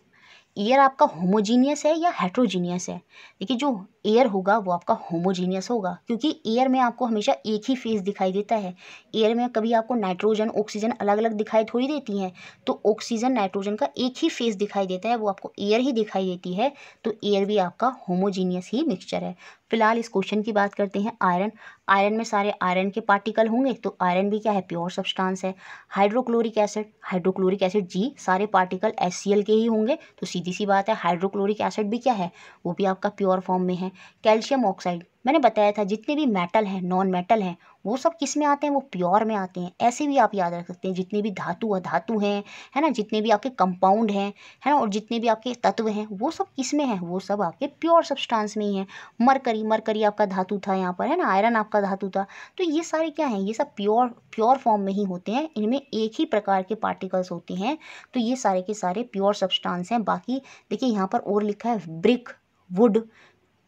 एयर आपका होमोजीनियस है या हेट्रोजीनियस है देखिए जो एयर होगा वो आपका होमोजीनियस होगा क्योंकि एयर में आपको हमेशा एक ही फेस दिखाई देता है एयर में कभी आपको नाइट्रोजन ऑक्सीजन अलग अलग दिखाई थोड़ी देती हैं तो ऑक्सीजन नाइट्रोजन का एक ही फेस दिखाई देता है वो आपको एयर ही दिखाई देती है तो एयर भी आपका होमोजीनियस ही मिक्सचर है फिलहाल इस क्वेश्चन की बात करते हैं आयरन आयरन में सारे आयरन के पार्टिकल होंगे तो आयरन भी क्या है प्योर सब्सटेंस है हाइड्रोक्लोरिक एसिड हाइड्रोक्लोरिक एसिड जी सारे पार्टिकल एस के ही होंगे तो सीधी सी बात है हाइड्रोक्लोरिक एसिड भी क्या है वो भी आपका प्योर फॉर्म में है कैल्शियम ऑक्साइड मैंने बताया था जितने भी मेटल हैं नॉन मेटल हैं वो सब किस में आते हैं वो प्योर में आते हैं ऐसे भी आप याद रख सकते हैं जितने भी धातु अधातु हैं है ना जितने भी आपके कंपाउंड हैं है ना और जितने भी आपके तत्व हैं वो सब किस में हैं वो सब आपके प्योर सब्सटेंस में ही हैं मरकरी मरकरी आपका धातु था यहाँ पर है ना आयरन आपका धातु था तो ये सारे क्या हैं ये सब प्योर प्योर फॉर्म में ही होते हैं इनमें एक ही प्रकार के पार्टिकल्स होते हैं तो ये सारे के सारे प्योर सब्सटेंस हैं बाकी देखिए यहाँ पर और लिखा है ब्रिक वुड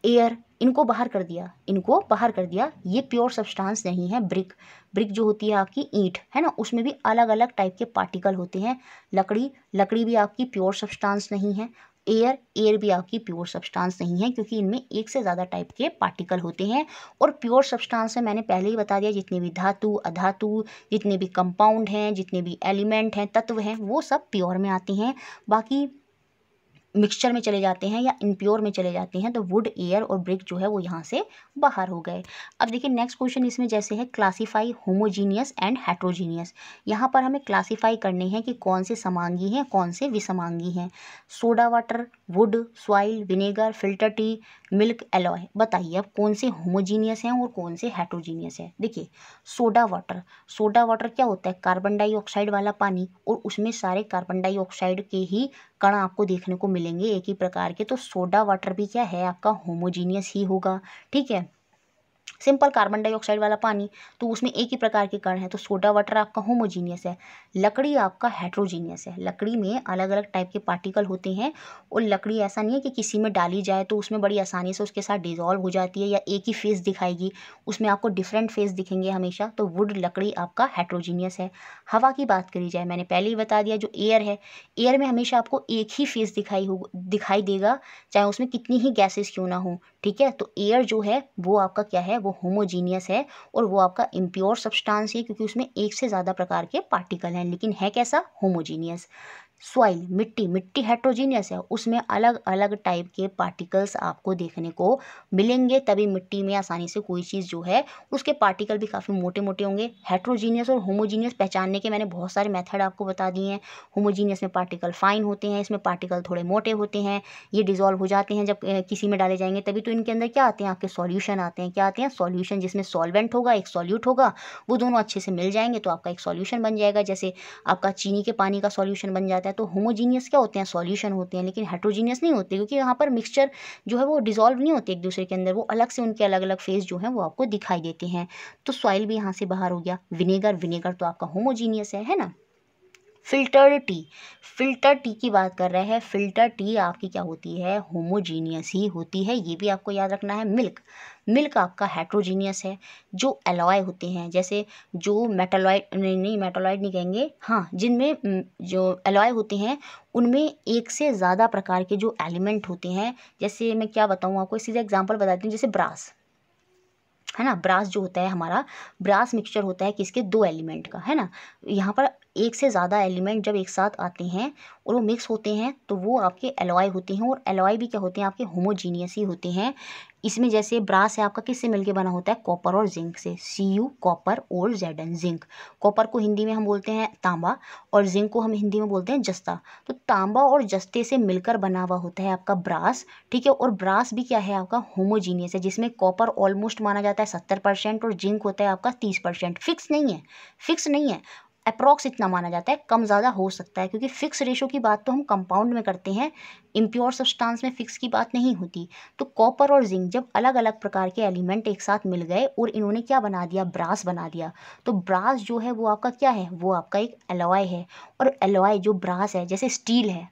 एयर इनको बाहर कर दिया इनको बाहर कर दिया ये प्योर सब्सटेंस नहीं है ब्रिक ब्रिक जो होती है आपकी ईंट है ना उसमें भी अलग अलग टाइप के पार्टिकल होते हैं लकड़ी लकड़ी भी आपकी प्योर सब्सटेंस नहीं है एयर एयर भी आपकी प्योर सब्सटेंस नहीं है क्योंकि इनमें एक से ज़्यादा टाइप के पार्टिकल होते हैं और प्योर सब्सटेंस में मैंने पहले ही बता दिया जितने भी धातु अधातु जितने भी कंपाउंड हैं जितने भी एलिमेंट हैं तत्व हैं वो सब प्योर में आते हैं बाकी मिक्सचर में चले जाते हैं या इनप्योर में चले जाते हैं तो वुड एयर और ब्रिक जो है वो यहाँ से बाहर हो गए अब देखिए नेक्स्ट क्वेश्चन इसमें जैसे है क्लासीफाई होमोजीनियस एंड हेट्रोजीनियस यहाँ पर हमें क्लासीफाई करने हैं कि कौन से समांगी हैं कौन से विसमांगी हैं soda water wood soil vinegar filter tea milk alloy बताइए अब कौन से होमोजीनियस हैं और कौन से हाइड्रोजीनियस हैं देखिए सोडा वाटर सोडा वाटर क्या होता है कार्बन डाइऑक्साइड वाला पानी और उसमें सारे कार्बन डाइऑक्साइड के ही कण आपको देखने को मिलेंगे एक ही प्रकार के तो सोडा वाटर भी क्या है आपका होमोजीनियस ही होगा ठीक है सिंपल कार्बन डाइऑक्साइड वाला पानी तो उसमें एक ही प्रकार के कण हैं तो सोडा वाटर आपका होमोजीनियस है लकड़ी आपका हेट्रोजीनियस है लकड़ी में अलग अलग टाइप के पार्टिकल होते हैं और लकड़ी ऐसा नहीं है कि किसी में डाली जाए तो उसमें बड़ी आसानी से उसके साथ डिजॉल्व हो जाती है या एक ही फेस दिखाएगी उसमें आपको डिफरेंट फेस दिखेंगे हमेशा तो वुड लकड़ी आपका हेट्रोजीनियस है हवा की बात करी जाए मैंने पहले ही बता दिया जो एयर है एयर में हमेशा आपको एक ही फेस दिखाई हो दिखाई देगा चाहे उसमें कितनी ही गैसेस क्यों ना हो ठीक है तो एयर जो है वो आपका क्या है वो होमोजीनियस है और वो आपका इम्प्योर सब्सटांस है क्योंकि उसमें एक से ज़्यादा प्रकार के पार्टिकल हैं लेकिन है कैसा होमोजीनियस सॉइल मिट्टी मिट्टी हाइड्रोजीनियस है उसमें अलग अलग टाइप के पार्टिकल्स आपको देखने को मिलेंगे तभी मिट्टी में आसानी से कोई चीज़ जो है उसके पार्टिकल भी काफ़ी मोटे मोटे होंगे हेट्रोजीनियस और होमोजीनियस पहचानने के मैंने बहुत सारे मेथड आपको बता दिए हैं होमोजीनियस में पार्टिकल फाइन होते हैं इसमें पार्टिकल थोड़े मोटे होते हैं ये डिजॉल्व हो जाते हैं जब किसी में डाले जाएंगे तभी तो इनके अंदर क्या आते हैं आपके सॉल्यूशन आते हैं क्या आते हैं सॉल्यूशन जिसमें सॉल्वेंट होगा एक सॉल्यूट होगा वो दोनों अच्छे से मिल जाएंगे तो आपका एक सॉल्यूशन बन जाएगा जैसे आपका चीनी के पानी का सॉल्यूशन बन जाता जाता है तो होमोजीनियस क्या होते हैं सॉल्यूशन होते हैं लेकिन हेट्रोजीनियस नहीं होते क्योंकि यहाँ पर मिक्सचर जो है वो डिजोल्व नहीं होते एक दूसरे के अंदर वो अलग से उनके अलग अलग फेस जो है वो आपको दिखाई देते हैं तो सॉइल भी यहाँ से बाहर हो गया विनेगर विनेगर तो आपका होमोजीनियस है है ना फ़िल्टर टी फ़िल्टर टी की बात कर रहे हैं फ़िल्टर टी आपकी क्या होती है होमोजीनियस ही होती है ये भी आपको याद रखना है मिल्क मिल्क आपका हेट्रोजीनियस है जो एलॉय होते हैं जैसे जो मेटालॉयड नहीं नहीं मेटालॉयड नहीं कहेंगे हाँ जिनमें जो एलॉय होते हैं उनमें एक से ज़्यादा प्रकार के जो एलिमेंट होते हैं जैसे मैं क्या बताऊँ आपको इसी एग्जाम्पल बताती हूँ जैसे ब्रास है ना ब्रास जो होता है हमारा ब्रास मिक्सचर होता है किसके दो एलिमेंट का है ना यहाँ पर एक से ज़्यादा एलिमेंट जब एक साथ आते हैं और वो मिक्स होते हैं तो वो आपके एलॉय होते हैं और एलॉय भी क्या होते हैं आपके होमोजीनियस ही होते हैं इसमें जैसे ब्रास है आपका किससे मिलके बना होता है कॉपर और जिंक से सी यू कॉपर और जेड एन जिंक कॉपर को हिंदी में हम बोलते हैं तांबा और जिंक को हम हिंदी में बोलते हैं जस्ता तो तांबा और जस्ते से मिलकर बना हुआ होता है आपका ब्रास ठीक है और ब्रास भी क्या है आपका होमोजीनियस है जिसमें कॉपर ऑलमोस्ट माना जाता है सत्तर परसेंट और जिंक होता है आपका तीस परसेंट फिक्स नहीं है फिक्स नहीं है अप्रॉक्स इतना माना जाता है कम ज़्यादा हो सकता है क्योंकि फ़िक्स रेशो की बात तो हम कंपाउंड में करते हैं इम्प्योर सब्सटेंस में फ़िक्स की बात नहीं होती तो कॉपर और जिंक जब अलग अलग प्रकार के एलिमेंट एक साथ मिल गए और इन्होंने क्या बना दिया ब्रास बना दिया तो ब्रास जो है वो आपका क्या है वो आपका एक एलॉय है और एलॉय जो ब्रास है जैसे स्टील है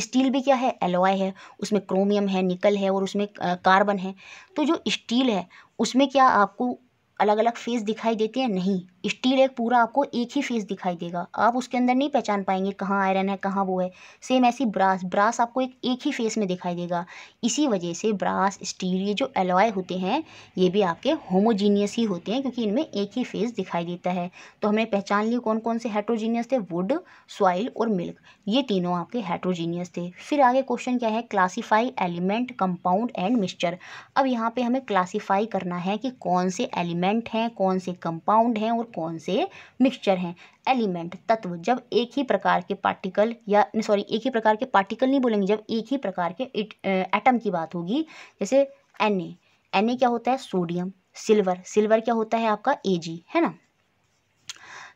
स्टील भी क्या है एलॉय है उसमें क्रोमियम है निकल है और उसमें कार्बन है तो जो स्टील है उसमें क्या आपको अलग अलग फेज़ दिखाई देते हैं नहीं स्टील एक पूरा आपको एक ही फेस दिखाई देगा आप उसके अंदर नहीं पहचान पाएंगे कहाँ आयरन है कहाँ वो है सेम ऐसी ब्रास ब्रास आपको एक एक ही फेस में दिखाई देगा इसी वजह से ब्रास स्टील ये जो एलॉय होते हैं ये भी आपके होमोजीनियस ही होते हैं क्योंकि इनमें एक ही फेस दिखाई देता है तो हमने पहचान लिए कौन कौन से हाइड्रोजीनियस थे वुड सॉइल और मिल्क ये तीनों आपके हाइड्रोजीनियस थे फिर आगे क्वेश्चन क्या है classify element compound and mixture अब यहाँ पर हमें क्लासीफाई करना है कि कौन से एलिमेंट हैं कौन से कंपाउंड हैं और कौन से मिक्सचर हैं एलिमेंट तत्व जब एक ही प्रकार के पार्टिकल या सॉरी एक ही प्रकार के पार्टिकल नहीं बोलेंगे जब एक ही प्रकार के एटम की बात होगी जैसे एन ए क्या होता है सोडियम सिल्वर सिल्वर क्या होता है आपका ए जी है ना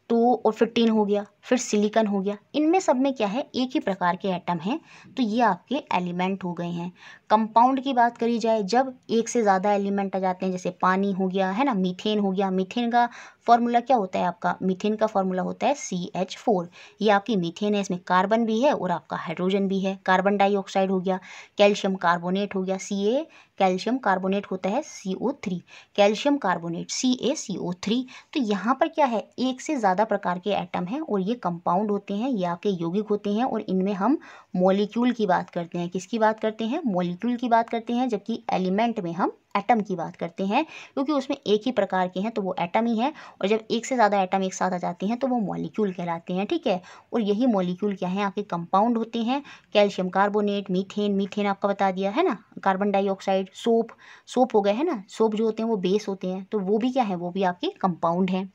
तो और फिर टीन हो गया फिर सिलिकन हो गया इनमें सब में क्या है एक ही प्रकार के एटम हैं तो ये आपके एलिमेंट हो गए हैं कंपाउंड की बात करी जाए जब एक से ज़्यादा एलिमेंट आ जाते हैं जैसे पानी हो गया है ना मीथेन हो गया मीथेन का फॉर्मूला क्या होता है आपका मीथेन का फॉर्मूला होता है सी एच फोर ये आपकी मीथेन है इसमें कार्बन भी है और आपका हाइड्रोजन भी है कार्बन डाइऑक्साइड हो गया कैल्शियम कार्बोनेट हो गया सी ए कैल्शियम कार्बोनेट होता है C O three calcium carbonate C A C O three तो यहाँ पर क्या है एक से ज़्यादा प्रकार के एटम हैं और ये कंपाउंड होते हैं ये आपके यौगिक होते हैं और इनमें हम मोलिक्यूल की बात करते हैं किसकी बात करते हैं मोलिक मॉलिक्यूल की बात करते हैं जबकि एलिमेंट में हम एटम की बात करते हैं क्योंकि उसमें एक ही प्रकार के हैं तो वो एटम ही है और जब एक से ज़्यादा एटम एक साथ आ जाते हैं तो वो मॉलिक्यूल कहलाते हैं ठीक है और यही मॉलिक्यूल क्या है आपके कंपाउंड होते हैं कैल्शियम कार्बोनेट मीथेन मीथेन आपका बता दिया है ना कार्बन डाइऑक्साइड सोप सोप हो गए है ना सोप जो होते हैं वो बेस होते हैं तो वो भी क्या है वो भी आपके कंपाउंड हैं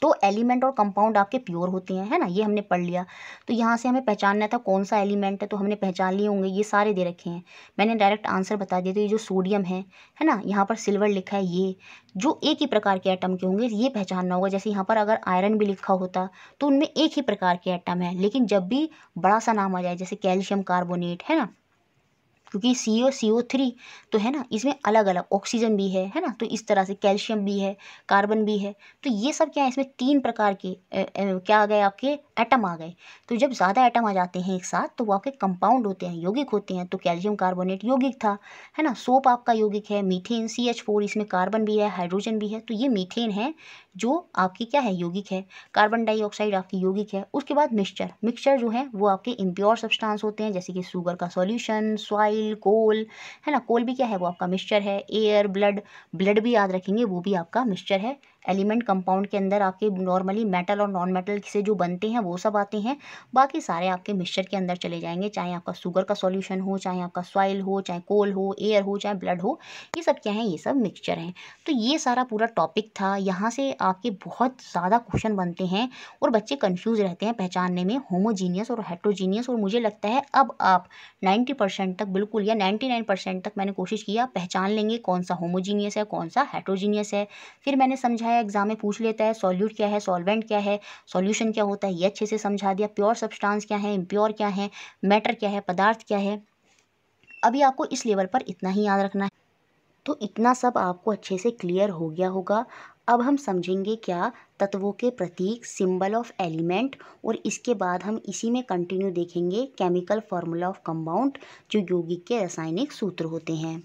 तो एलिमेंट और कंपाउंड आपके प्योर होते हैं है ना ये हमने पढ़ लिया तो यहाँ से हमें पहचानना था कौन सा एलिमेंट है तो हमने पहचान लिए होंगे ये सारे दे रखे हैं मैंने डायरेक्ट आंसर बता दिया तो ये जो सोडियम है है ना यहाँ पर सिल्वर लिखा है ये जो एक ही प्रकार के आइटम के होंगे ये पहचानना होगा जैसे यहाँ पर अगर आयरन भी लिखा होता तो उनमें एक ही प्रकार के आइटम है लेकिन जब भी बड़ा सा नाम आ जाए जैसे कैल्शियम कार्बोनेट है ना क्योंकि सी ओ सी ओ थ्री तो है ना इसमें अलग अलग ऑक्सीजन भी है है ना तो इस तरह से कैल्शियम भी है कार्बन भी है तो ये सब क्या है इसमें तीन प्रकार के ए, ए, क्या आ गए आपके एटम आ गए तो जब ज़्यादा एटम आ जाते हैं एक साथ तो वो आपके कंपाउंड होते हैं यौगिक होते हैं तो कैल्शियम कार्बोनेट यौगिक था है ना सोप आपका यौगिक है मीथेन सी एच फोर इसमें कार्बन भी है हाइड्रोजन भी है तो ये मीथेन है जो आपकी क्या है यौगिक है कार्बन डाइऑक्साइड आपकी यौगिक है उसके बाद मिक्सचर मिक्सचर जो है वो आपके इम्प्योर सब्सटांस होते हैं जैसे कि शुगर का सॉल्यूशन सॉइल कोल है ना कोल भी क्या है वो आपका मिक्सचर है एयर ब्लड ब्लड भी याद रखेंगे वो भी आपका मिक्सचर है एलिमेंट कंपाउंड के अंदर आपके नॉर्मली मेटल और नॉन मेटल से जो बनते हैं वो सब आते हैं बाकी सारे आपके मिक्सचर के अंदर चले जाएंगे चाहे आपका शुगर का सॉल्यूशन हो चाहे आपका सॉइल हो चाहे कोल हो एयर हो चाहे ब्लड हो ये सब क्या है ये सब मिक्सचर हैं तो ये सारा पूरा टॉपिक था यहाँ से आपके बहुत ज़्यादा क्वेश्चन बनते हैं और बच्चे कन्फ्यूज़ रहते हैं पहचानने में होमोजीनियस और हेट्रोजीनियस और मुझे लगता है अब आप नाइन्टी परसेंट तक बिल्कुल या नाइन्टी नाइन परसेंट तक मैंने कोशिश किया पहचान लेंगे कौन सा होमोजीनियस है कौन सा हेट्रोजीनियस है फिर मैंने समझाया है एग्जाम में पूछ लेता है सॉल्यूट क्या है सॉल्वेंट क्या है सॉल्यूशन क्या होता है ये अच्छे से समझा दिया प्योर सब्सटेंस क्या है इम्प्योर क्या है मैटर क्या है पदार्थ क्या है अभी आपको इस लेवल पर इतना ही याद रखना है तो इतना सब आपको अच्छे से क्लियर हो गया होगा अब हम समझेंगे क्या तत्वों के प्रतीक सिंबल ऑफ एलिमेंट और इसके बाद हम इसी में कंटिन्यू देखेंगे केमिकल फार्मूला ऑफ कंपाउंड जो यौगिक के रासायनिक सूत्र होते हैं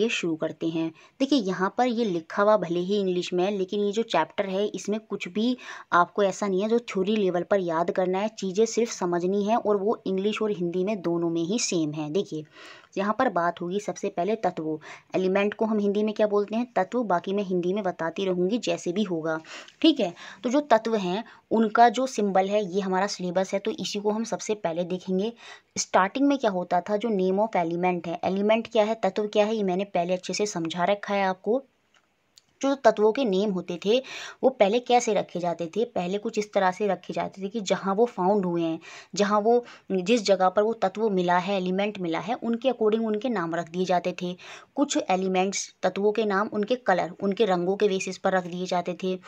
ये शुरू करते हैं देखिए यहाँ पर ये लिखा हुआ भले ही इंग्लिश में है लेकिन ये जो चैप्टर है इसमें कुछ भी आपको ऐसा नहीं है जो थ्योरी लेवल पर याद करना है चीज़ें सिर्फ समझनी है और वो इंग्लिश और हिंदी में दोनों में ही सेम है देखिए यहाँ पर बात होगी सबसे पहले तत्वों एलिमेंट को हम हिंदी में क्या बोलते हैं तत्व बाकी मैं हिंदी में बताती रहूँगी जैसे भी होगा ठीक है तो जो तत्व हैं उनका जो सिंबल है ये हमारा सिलेबस है तो इसी को हम सबसे पहले देखेंगे स्टार्टिंग में क्या होता था जो नेम ऑफ एलिमेंट है एलिमेंट क्या है तत्व क्या है ये मैंने पहले अच्छे से समझा रखा है आपको जो तत्वों के नेम होते थे वो पहले कैसे रखे जाते थे पहले कुछ इस तरह से रखे जाते थे कि जहाँ वो फाउंड हुए हैं जहाँ वो जिस जगह पर वो तत्व मिला है एलिमेंट मिला है उनके अकॉर्डिंग उनके नाम रख दिए जाते थे कुछ एलिमेंट्स तत्वों के नाम उनके कलर उनके रंगों के बेसिस पर रख दिए जाते थे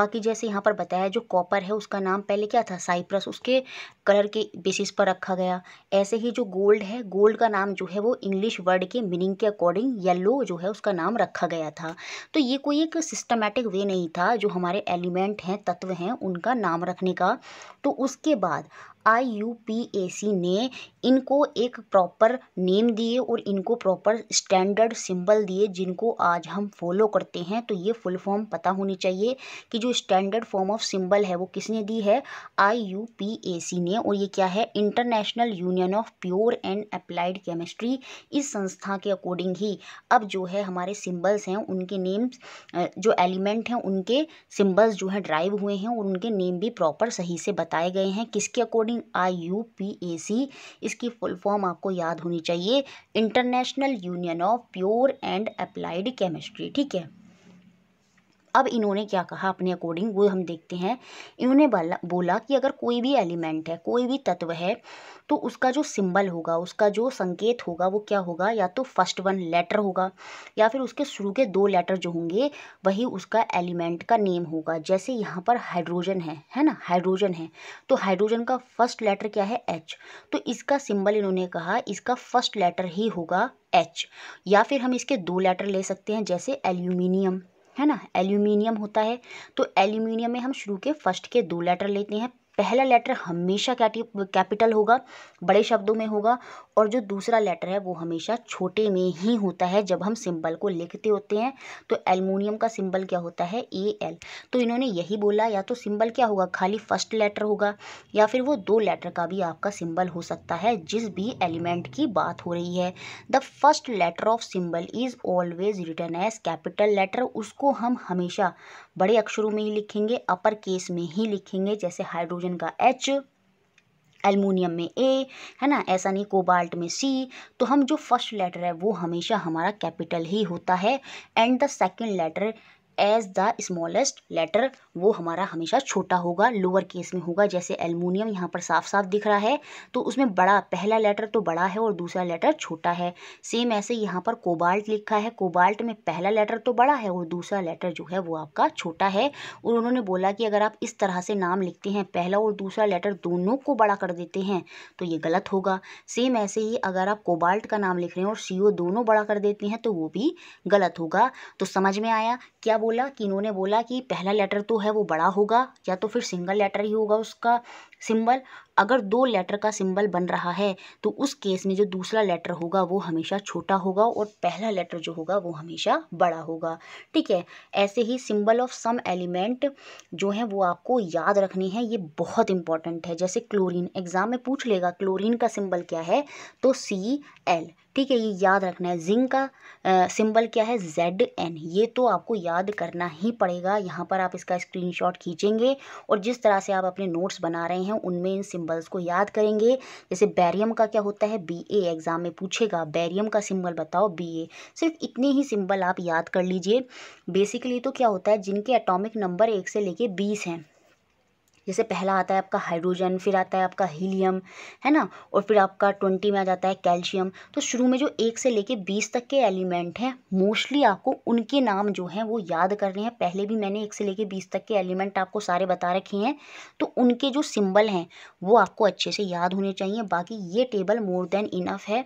बाकी जैसे यहाँ पर बताया जो कॉपर है उसका नाम पहले क्या था साइप्रस उसके कलर के बेसिस पर रखा गया ऐसे ही जो गोल्ड है गोल्ड का नाम जो है वो इंग्लिश वर्ड के मीनिंग के अकॉर्डिंग येलो जो है उसका नाम रखा गया था तो ये कोई एक सिस्टमेटिक वे नहीं था जो हमारे एलिमेंट हैं तत्व हैं उनका नाम रखने का तो उसके बाद आई.यू.पी.ए.सी ने इनको एक प्रॉपर नेम दिए और इनको प्रॉपर स्टैंडर्ड सिंबल दिए जिनको आज हम फॉलो करते हैं तो ये फुल फॉर्म पता होनी चाहिए कि जो स्टैंडर्ड फॉर्म ऑफ सिंबल है वो किसने दी है आई.यू.पी.ए.सी ने और ये क्या है International Union of Pure and Applied Chemistry इस संस्था के अकॉर्डिंग ही अब जो है हमारे सिम्बल्स हैं उनके नेम्स जो एलिमेंट हैं उनके सिम्बल्स जो हैं ड्राइव हुए हैं और उनके नेम भी प्रॉपर सही से बताए गए हैं किसके according including I U P A C इसकी फुल फॉर्म आपको याद होनी चाहिए International Union of Pure and Applied Chemistry ठीक है अब इन्होंने क्या कहा अपने अकॉर्डिंग वो हम देखते हैं इन्होंने बोला कि अगर कोई भी एलिमेंट है कोई भी तत्व है तो उसका जो सिंबल होगा उसका जो संकेत होगा वो क्या होगा या तो फर्स्ट वन लेटर होगा या फिर उसके शुरू के दो लेटर जो होंगे वही उसका एलिमेंट का नेम होगा जैसे यहाँ पर हाइड्रोजन है है ना हाइड्रोजन है तो हाइड्रोजन का फर्स्ट लेटर क्या है एच तो इसका सिंबल इन्होंने कहा इसका फर्स्ट लेटर ही होगा एच या फिर हम इसके दो लेटर ले सकते हैं जैसे एल्यूमिनियम है ना एल्यूमिनियम होता है तो एल्यूमिनियम में हम शुरू के फर्स्ट के दो लेटर लेते हैं पहला लेटर हमेशा कैटी कैपिटल होगा बड़े शब्दों में होगा और जो दूसरा लेटर है वो हमेशा छोटे में ही होता है जब हम सिंबल को लिखते होते हैं तो एलमोनियम का सिंबल क्या होता है ए एल तो इन्होंने यही बोला या तो सिंबल क्या होगा खाली फर्स्ट लेटर होगा या फिर वो दो लेटर का भी आपका सिंबल हो सकता है जिस भी एलिमेंट की बात हो रही है the first letter of symbol is always written as capital letter उसको हम हमेशा बड़े अक्षरों में ही लिखेंगे अपर केस में ही लिखेंगे जैसे हाइड्रोजन का एच एलमिनियम में ए है ना ऐसा नहीं कोबाल्ट में सी तो हम जो फर्स्ट लेटर है वो हमेशा हमारा कैपिटल ही होता है and the second letter as the smallest letter वो हमारा हमेशा छोटा होगा लोअर केस में होगा जैसे एलमोनियम यहाँ पर साफ साफ दिख रहा है तो उसमें बड़ा पहला लेटर तो बड़ा है और दूसरा लेटर छोटा है सेम ऐसे यहाँ पर कोबाल्ट लिखा है कोबाल्ट में पहला लेटर तो बड़ा है और दूसरा लेटर जो है वो आपका छोटा है और उन्होंने बोला कि अगर आप इस तरह से नाम लिखते हैं पहला और दूसरा लेटर दोनों को बड़ा कर देते हैं तो ये गलत होगा सेम ऐसे ही अगर आप कोबाल्ट का नाम लिख रहे हैं और सी दोनों बड़ा कर देते हैं तो वो भी गलत होगा तो समझ में आया क्या बोल बोला कि इन्होंने बोला कि पहला लेटर तो है वो बड़ा होगा या तो फिर सिंगल लेटर ही होगा उसका सिंबल अगर दो लेटर का सिंबल बन रहा है तो उस केस में जो दूसरा लेटर होगा वो हमेशा छोटा होगा और पहला लेटर जो होगा वो हमेशा बड़ा होगा ठीक है ऐसे ही सिंबल ऑफ सम एलिमेंट जो है वो आपको याद रखनी है ये बहुत इंपॉर्टेंट है जैसे क्लोरीन एग्ज़ाम में पूछ लेगा क्लोरीन का सिंबल क्या है तो सी एल ठीक है ये याद रखना है जिंक का सिंबल क्या है जेड एन ये तो आपको याद करना ही पड़ेगा यहाँ पर आप इसका स्क्रीनशॉट खींचेंगे और जिस तरह से आप अपने नोट्स बना रहे हैं हैं उनमें इन सिंबल्स को याद करेंगे जैसे बैरियम का क्या होता है बी ए एग्ज़ाम में पूछेगा बैरियम का सिंबल बताओ बी ए सिर्फ इतने ही सिंबल आप याद कर लीजिए बेसिकली तो क्या होता है जिनके एटॉमिक नंबर एक से लेके बीस हैं जैसे पहला आता है आपका हाइड्रोजन फिर आता है आपका हीलियम है ना और फिर आपका ट्वेंटी में आ जाता है कैल्शियम तो शुरू में जो एक से लेके बीस तक के एलिमेंट हैं मोस्टली आपको उनके नाम जो हैं वो याद करने हैं पहले भी मैंने एक से लेके बीस तक के एलिमेंट आपको सारे बता रखे हैं तो उनके जो सिम्बल हैं वो आपको अच्छे से याद होने चाहिए बाकी ये टेबल मोर देन इनफ है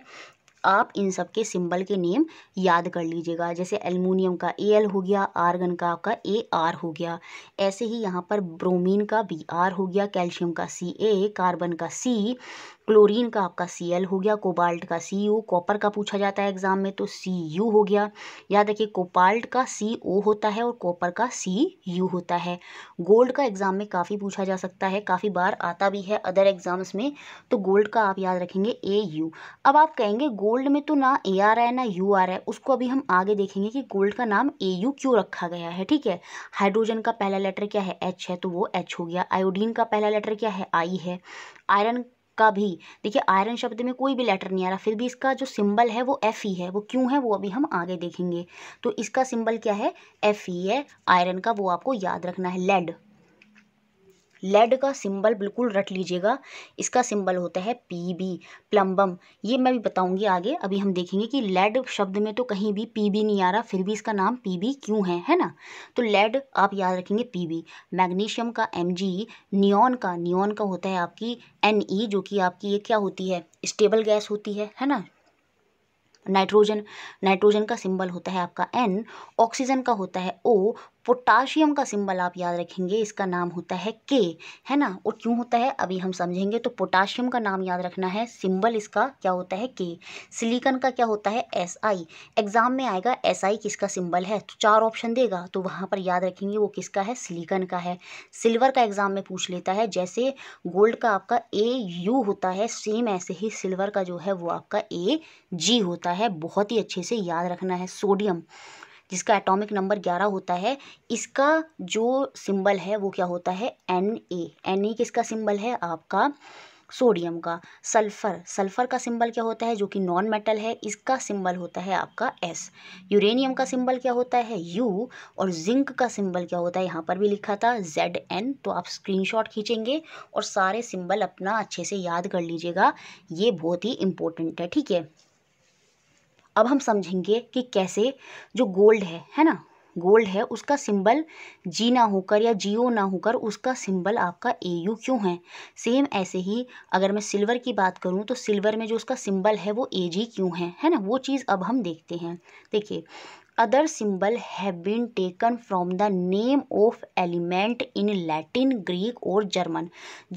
आप इन सब के सिंबल के नेम याद कर लीजिएगा जैसे एलमिनियम का ए एल हो गया आर्गन का आपका ए आर हो गया ऐसे ही यहाँ पर ब्रोमीन का बी आर हो गया कैल्शियम का सी ए कार्बन का सी क्लोरीन का आपका सी एल हो गया कोबाल्ट का सी यू कॉपर का पूछा जाता है एग्ज़ाम में तो सी यू हो गया याद रखिए कोबाल्ट का सी ओ होता है और कॉपर का सी यू होता है गोल्ड का एग्ज़ाम में काफ़ी पूछा जा सकता है काफ़ी बार आता भी है अदर एग्ज़ाम्स में तो गोल्ड का आप याद रखेंगे ए यू अब आप कहेंगे गोल्ड में तो ना ए आ रहा है ना यू आ रहा है उसको अभी हम आगे देखेंगे कि गोल्ड का नाम ए यू क्यों रखा गया है ठीक है हाइड्रोजन का पहला लेटर क्या है एच है तो वो एच हो गया आयोडीन का पहला लेटर क्या है आई है आयरन का भी देखिए आयरन शब्द में कोई भी लेटर नहीं आ रहा फिर भी इसका जो सिंबल है वो एफ ई है वो क्यों है वो अभी हम आगे देखेंगे तो इसका सिंबल क्या है एफ ई है आयरन का वो आपको याद रखना है लेड लेड का सिंबल बिल्कुल रट लीजिएगा इसका सिंबल होता है पी बी प्लम्बम ये मैं भी बताऊंगी आगे अभी हम देखेंगे कि लेड शब्द में तो कहीं भी पी बी नहीं आ रहा फिर भी इसका नाम पी बी क्यों है है ना तो लेड आप याद रखेंगे पी बी मैग्नीशियम का एम जी नियॉन का नियॉन का होता है आपकी एन ई e, जो कि आपकी ये क्या होती है स्टेबल गैस होती है है ना नाइट्रोजन नाइट्रोजन का सिंबल होता है आपका एन ऑक्सीजन का होता है ओ पोटाशियम का सिंबल आप याद रखेंगे इसका नाम होता है के है ना और क्यों होता है अभी हम समझेंगे तो पोटाशियम का नाम याद रखना है सिंबल इसका क्या होता है के सिलिकन का क्या होता है एस आई एग्जाम में आएगा एस आई किसका सिंबल है तो चार ऑप्शन देगा तो वहाँ पर याद रखेंगे वो किसका है सिलिकन का है सिल्वर का एग्जाम में पूछ लेता है जैसे गोल्ड का आपका ए यू होता है सेम ऐसे ही सिल्वर का जो है वो आपका ए जी होता है बहुत ही अच्छे से याद रखना है सोडियम जिसका एटॉमिक नंबर ग्यारह होता है इसका जो सिंबल है वो क्या होता है एन ए एन ए किसका सिंबल है आपका सोडियम का सल्फर सल्फर का सिंबल क्या होता है जो कि नॉन मेटल है इसका सिंबल होता है आपका एस यूरेनियम का सिंबल क्या होता है यू और जिंक का सिंबल क्या होता है यहाँ पर भी लिखा था जेड एन तो आप स्क्रीनशॉट खींचेंगे और सारे सिंबल अपना अच्छे से याद कर लीजिएगा ये बहुत ही इंपॉर्टेंट है ठीक है अब हम समझेंगे कि कैसे जो गोल्ड है है ना गोल्ड है उसका सिंबल जी ना होकर या जियो ना होकर उसका सिंबल आपका ए यू क्यों है सेम ऐसे ही अगर मैं सिल्वर की बात करूं तो सिल्वर में जो उसका सिंबल है वो ए जी क्यों है है ना वो चीज़ अब हम देखते हैं देखिए other symbol have been taken from the name of element in Latin Greek और जर्मन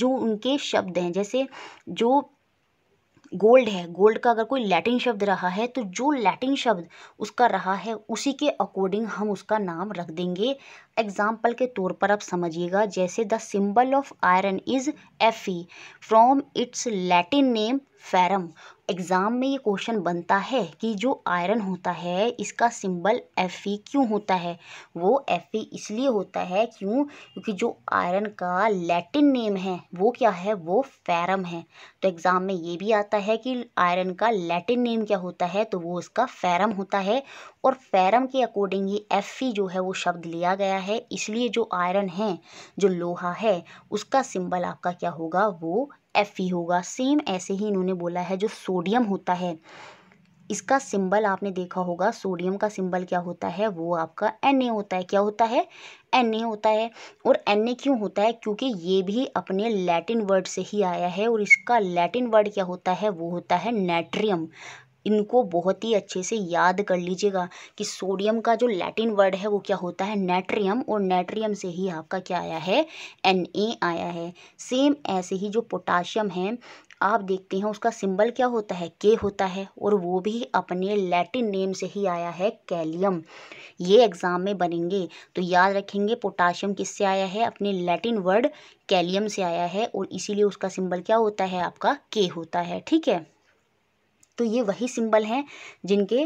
जो उनके शब्द हैं जैसे जो गोल्ड है गोल्ड का अगर कोई लैटिन शब्द रहा है तो जो लैटिन शब्द उसका रहा है उसी के अकॉर्डिंग हम उसका नाम रख देंगे एग्जाम्पल के तौर पर आप समझिएगा जैसे the symbol of iron is F E from its Latin name ferrum exam में ये क्वेश्चन बनता है कि जो आयरन होता है इसका सिंबल एफ ई क्यों होता है वो एफ ई इसलिए होता है क्यों क्योंकि जो आयरन का लैटिन नेम है वो क्या है वो फेरम है तो एग्ज़ाम में ये भी आता है कि आयरन का लैटिन नेम क्या होता है तो वो उसका फेरम होता है और फेरम के अकॉर्डिंग ही एफ ई जो है वो शब्द लिया गया है इसलिए जो आयरन है जो लोहा है उसका सिंबल आपका क्या होगा वो एफ ई होगा सेम ऐसे ही इन्होंने बोला है जो सोडियम होता है इसका सिंबल आपने देखा होगा सोडियम का सिंबल क्या होता है वो आपका एन होता है क्या होता है एन होता है और एन क्यों होता है क्योंकि ये भी अपने लैटिन वर्ड से ही आया है और इसका लैटिन वर्ड क्या होता है वो होता है नेट्रियम इनको बहुत ही अच्छे से याद कर लीजिएगा कि सोडियम का जो लैटिन वर्ड है वो क्या होता है नेट्रियम और नेट्रियम से ही आपका क्या आया है एन आया है सेम ऐसे ही जो पोटाशियम है आप देखते हैं उसका सिंबल क्या होता है के होता है और वो भी अपने लैटिन नेम से ही आया है कैलियम ये एग्ज़ाम में बनेंगे तो याद रखेंगे पोटाशियम किससे आया है अपने लैटिन वर्ड कैलियम से आया है और इसीलिए उसका सिंबल क्या होता है आपका के होता है ठीक है तो ये वही सिंबल हैं जिनके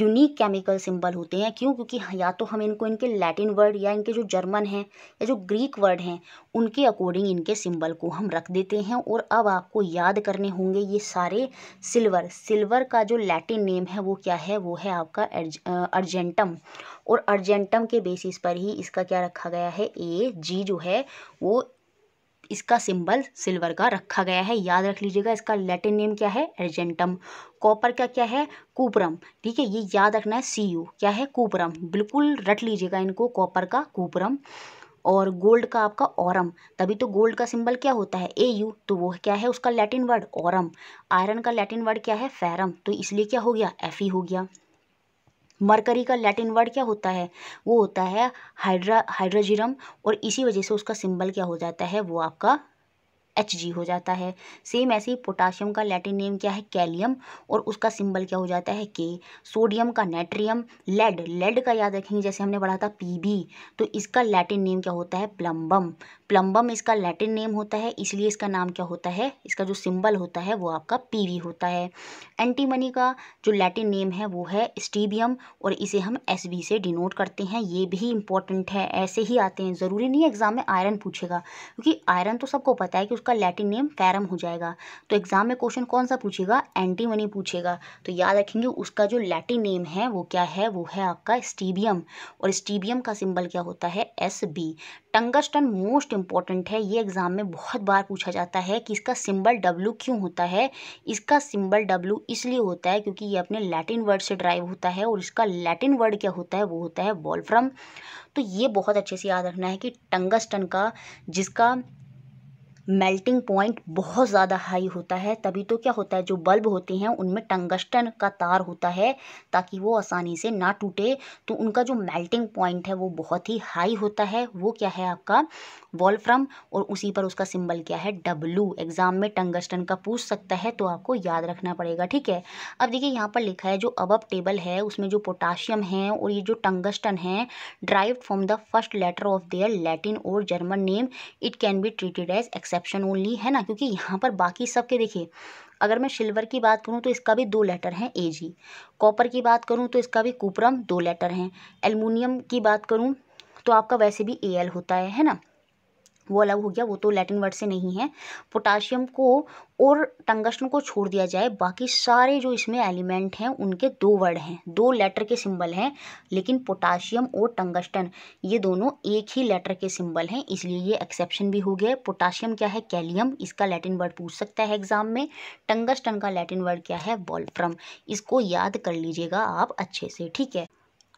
यूनिक केमिकल सिंबल होते हैं क्यों क्योंकि या तो हम इनको इनके लैटिन वर्ड या इनके जो जर्मन हैं या जो ग्रीक वर्ड हैं उनके अकॉर्डिंग इनके सिंबल को हम रख देते हैं और अब आपको याद करने होंगे ये सारे सिल्वर सिल्वर का जो लैटिन नेम है वो क्या है वो है आपका अर्जेंटम और अर्जेंटम के बेसिस पर ही इसका क्या रखा गया है ए जी जो है वो इसका सिंबल सिल्वर का रखा गया है याद रख लीजिएगा इसका लैटिन नेम क्या है एर्जेंटम कॉपर का क्या है कूपरम ठीक है ये याद रखना है सी यू क्या है कूपरम बिल्कुल रट लीजिएगा इनको कॉपर का कूपरम और गोल्ड का आपका औरम तभी तो गोल्ड का सिंबल क्या होता है ए यू तो वो क्या है उसका लैटिन वर्ड औरम आयरन का लैटिन वर्ड क्या है फेरम तो इसलिए क्या हो गया एफ ई हो गया मरकरी का लैटिन वर्ड क्या होता है वो होता है हाइड्रा हाइड्रोजीरम और इसी वजह से उसका सिंबल क्या हो जाता है वो आपका एच जी हो जाता है सेम ऐसे ही पोटाशियम का लैटिन नेम क्या है कैलियम और उसका सिंबल क्या हो जाता है के सोडियम का नेट्रियम लेड लेड का याद रखेंगे जैसे हमने पढ़ा था बी तो इसका लैटिन नेम क्या होता है प्लम्बम प्लम्बम इसका लैटिन नेम होता है इसलिए इसका नाम क्या होता है इसका जो सिंबल होता है वो आपका वी होता है एंटीमनी का जो लैटिन नेम है वो है स्टीबियम और इसे हम एस से डिनोट करते हैं ये भी इंपॉर्टेंट है ऐसे ही आते हैं ज़रूरी नहीं एग्ज़ाम में आयरन पूछेगा क्योंकि आयरन तो सबको पता है कि उसका आपका लैटिन नेम फेरम हो जाएगा तो एग्ज़ाम में क्वेश्चन कौन सा पूछेगा एंटीमनी पूछेगा तो याद रखेंगे उसका जो लैटिन नेम है वो क्या है वो है आपका स्टीबियम और स्टीबियम का सिंबल क्या होता है S B tungsten most important है ये एग्ज़ाम में बहुत बार पूछा जाता है कि इसका सिंबल डब्ल्यू क्यों होता है इसका सिंबल डब्ल्यू इसलिए होता है क्योंकि ये अपने लैटिन वर्ड से ड्राइव होता है और इसका लैटिन वर्ड क्या होता है वो होता है वॉलफ्रम तो ये बहुत अच्छे से याद रखना है कि टंगस्टन का जिसका मेल्टिंग पॉइंट बहुत ज़्यादा हाई होता है तभी तो क्या होता है जो बल्ब होते हैं उनमें टंगस्टन का तार होता है ताकि वो आसानी से ना टूटे तो उनका जो मेल्टिंग पॉइंट है वो बहुत ही हाई होता है वो क्या है आपका वॉलफ्रम और उसी पर उसका सिंबल क्या है डब्लू एग्ज़ाम में टंगस्टन का पूछ सकता है तो आपको याद रखना पड़ेगा ठीक है अब देखिए यहाँ पर लिखा है जो अबब टेबल है उसमें जो पोटाशियम है और ये जो टंगस्टन है derived from the first letter of their Latin और German name it can be treated as except exception only है ना क्योंकि यहाँ पर बाकी सबके देखिए अगर मैं सिल्वर की बात करूँ तो इसका भी दो लेटर हैं ए जी कॉपर की बात करूँ तो इसका भी कुपरम दो लेटर हैं एलमिनियम की बात करूँ तो आपका वैसे भी ए एल होता है है ना वो अलग हो गया वो तो लैटिन वर्ड से नहीं है पोटाशियम को और टंगस्टन को छोड़ दिया जाए बाकी सारे जो इसमें एलिमेंट हैं उनके दो वर्ड हैं दो लेटर के सिंबल हैं लेकिन पोटाशियम और टंगस्टन ये दोनों एक ही लेटर के सिंबल हैं इसलिए ये एक्सेप्शन भी हो गया पोटाशियम क्या है कैलियम इसका लैटिन वर्ड पूछ सकता है एग्जाम में टंगस्टन का लैटिन वर्ड क्या है वॉल्फ्रम इसको याद कर लीजिएगा आप अच्छे से ठीक है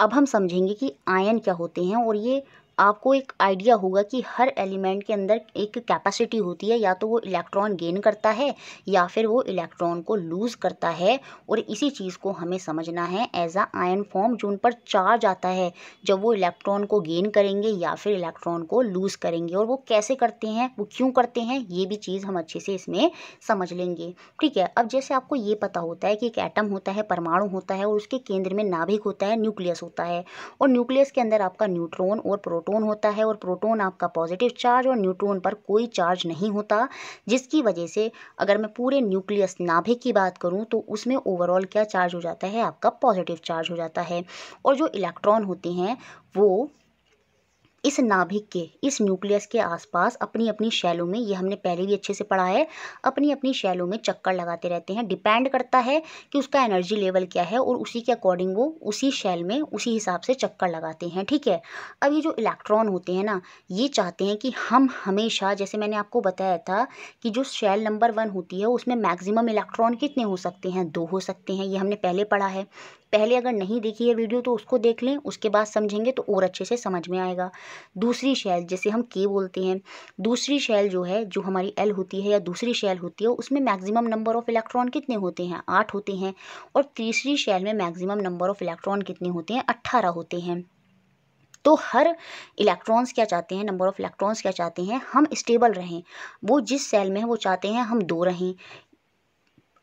अब हम समझेंगे कि आयन क्या होते हैं और ये आपको एक आइडिया होगा कि हर एलिमेंट के अंदर एक कैपेसिटी होती है या तो वो इलेक्ट्रॉन गेन करता है या फिर वो इलेक्ट्रॉन को लूज़ करता है और इसी चीज़ को हमें समझना है एज आ आयन फॉर्म जो उन पर चार्ज आता है जब वो इलेक्ट्रॉन को गेन करेंगे या फिर इलेक्ट्रॉन को लूज़ करेंगे और वो कैसे करते हैं वो क्यों करते हैं ये भी चीज़ हम अच्छे से इसमें समझ लेंगे ठीक है अब जैसे आपको ये पता होता है कि एक ऐटम होता है परमाणु होता है और उसके केंद्र में नाभिक होता है न्यूक्लियस होता है और न्यूक्लियस के अंदर आपका न्यूट्रॉन और प्रोटोन प्रोटोन होता है और प्रोटोन आपका पॉजिटिव चार्ज और न्यूट्रॉन पर कोई चार्ज नहीं होता जिसकी वजह से अगर मैं पूरे न्यूक्लियस नाभिक की बात करूँ तो उसमें ओवरऑल क्या चार्ज हो जाता है आपका पॉजिटिव चार्ज हो जाता है और जो इलेक्ट्रॉन होते हैं वो इस नाभिक के इस न्यूक्लियस के आसपास अपनी अपनी शैलों में ये हमने पहले भी अच्छे से पढ़ा है अपनी अपनी शैलों में चक्कर लगाते रहते हैं डिपेंड करता है कि उसका एनर्जी लेवल क्या है और उसी के अकॉर्डिंग वो उसी शैल में उसी हिसाब से चक्कर लगाते हैं ठीक है अब ये जो इलेक्ट्रॉन होते हैं ना ये चाहते हैं कि हम हमेशा जैसे मैंने आपको बताया था कि जो शैल नंबर वन होती है उसमें मैक्सिमम इलेक्ट्रॉन कितने हो सकते हैं दो हो सकते हैं ये हमने पहले पढ़ा है पहले अगर नहीं देखी है वीडियो तो उसको देख लें उसके बाद समझेंगे तो और अच्छे से समझ में आएगा दूसरी शैल जैसे हम के बोलते हैं दूसरी शैल जो है जो हमारी एल होती है या दूसरी शैल होती है उसमें मैक्सिमम नंबर ऑफ इलेक्ट्रॉन कितने होते हैं आठ होते हैं और तीसरी शैल में मैक्सिमम नंबर ऑफ इलेक्ट्रॉन कितने होते हैं अट्ठारह होते हैं तो हर इलेक्ट्रॉन्स क्या चाहते हैं नंबर ऑफ़ इलेक्ट्रॉन्स क्या चाहते हैं हम स्टेबल रहें वो जिस सेल में है वो चाहते हैं हम दो रहें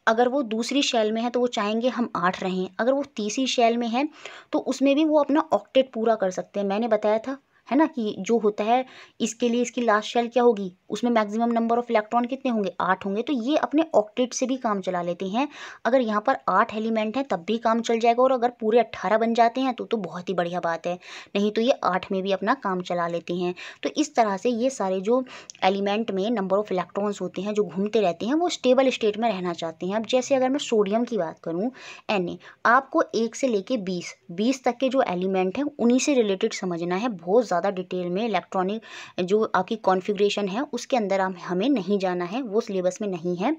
अगर वो दूसरी शैल में है तो वो चाहेंगे हम आठ रहें अगर वो तीसरी शैल में है तो उसमें भी वो अपना ऑक्टेट पूरा कर सकते हैं मैंने बताया था है ना कि जो होता है इसके लिए इसकी लास्ट शेल क्या होगी उसमें मैक्सिमम नंबर ऑफ इलेक्ट्रॉन कितने होंगे आठ होंगे तो ये अपने ऑक्टेट से भी काम चला लेते हैं अगर यहाँ पर आठ एलिमेंट हैं तब भी काम चल जाएगा और अगर पूरे अट्ठारह बन जाते हैं तो तो बहुत ही बढ़िया बात है नहीं तो ये आठ में भी अपना काम चला लेते हैं तो इस तरह से ये सारे जो एलिमेंट में नंबर ऑफ इलेक्ट्रॉन्स होते हैं जो घूमते रहते हैं वो स्टेबल स्टेट में रहना चाहते हैं अब जैसे अगर मैं सोडियम की बात करूँ एन आपको एक से लेके बीस बीस तक के जो एलिमेंट हैं उन्हीं से रिलेटेड समझना है बहुत ज़्यादा डिटेल में इलेक्ट्रॉनिक जो आपकी कॉन्फ़िगरेशन है उसके अंदर हम हमें नहीं जाना है वो सिलेबस में नहीं है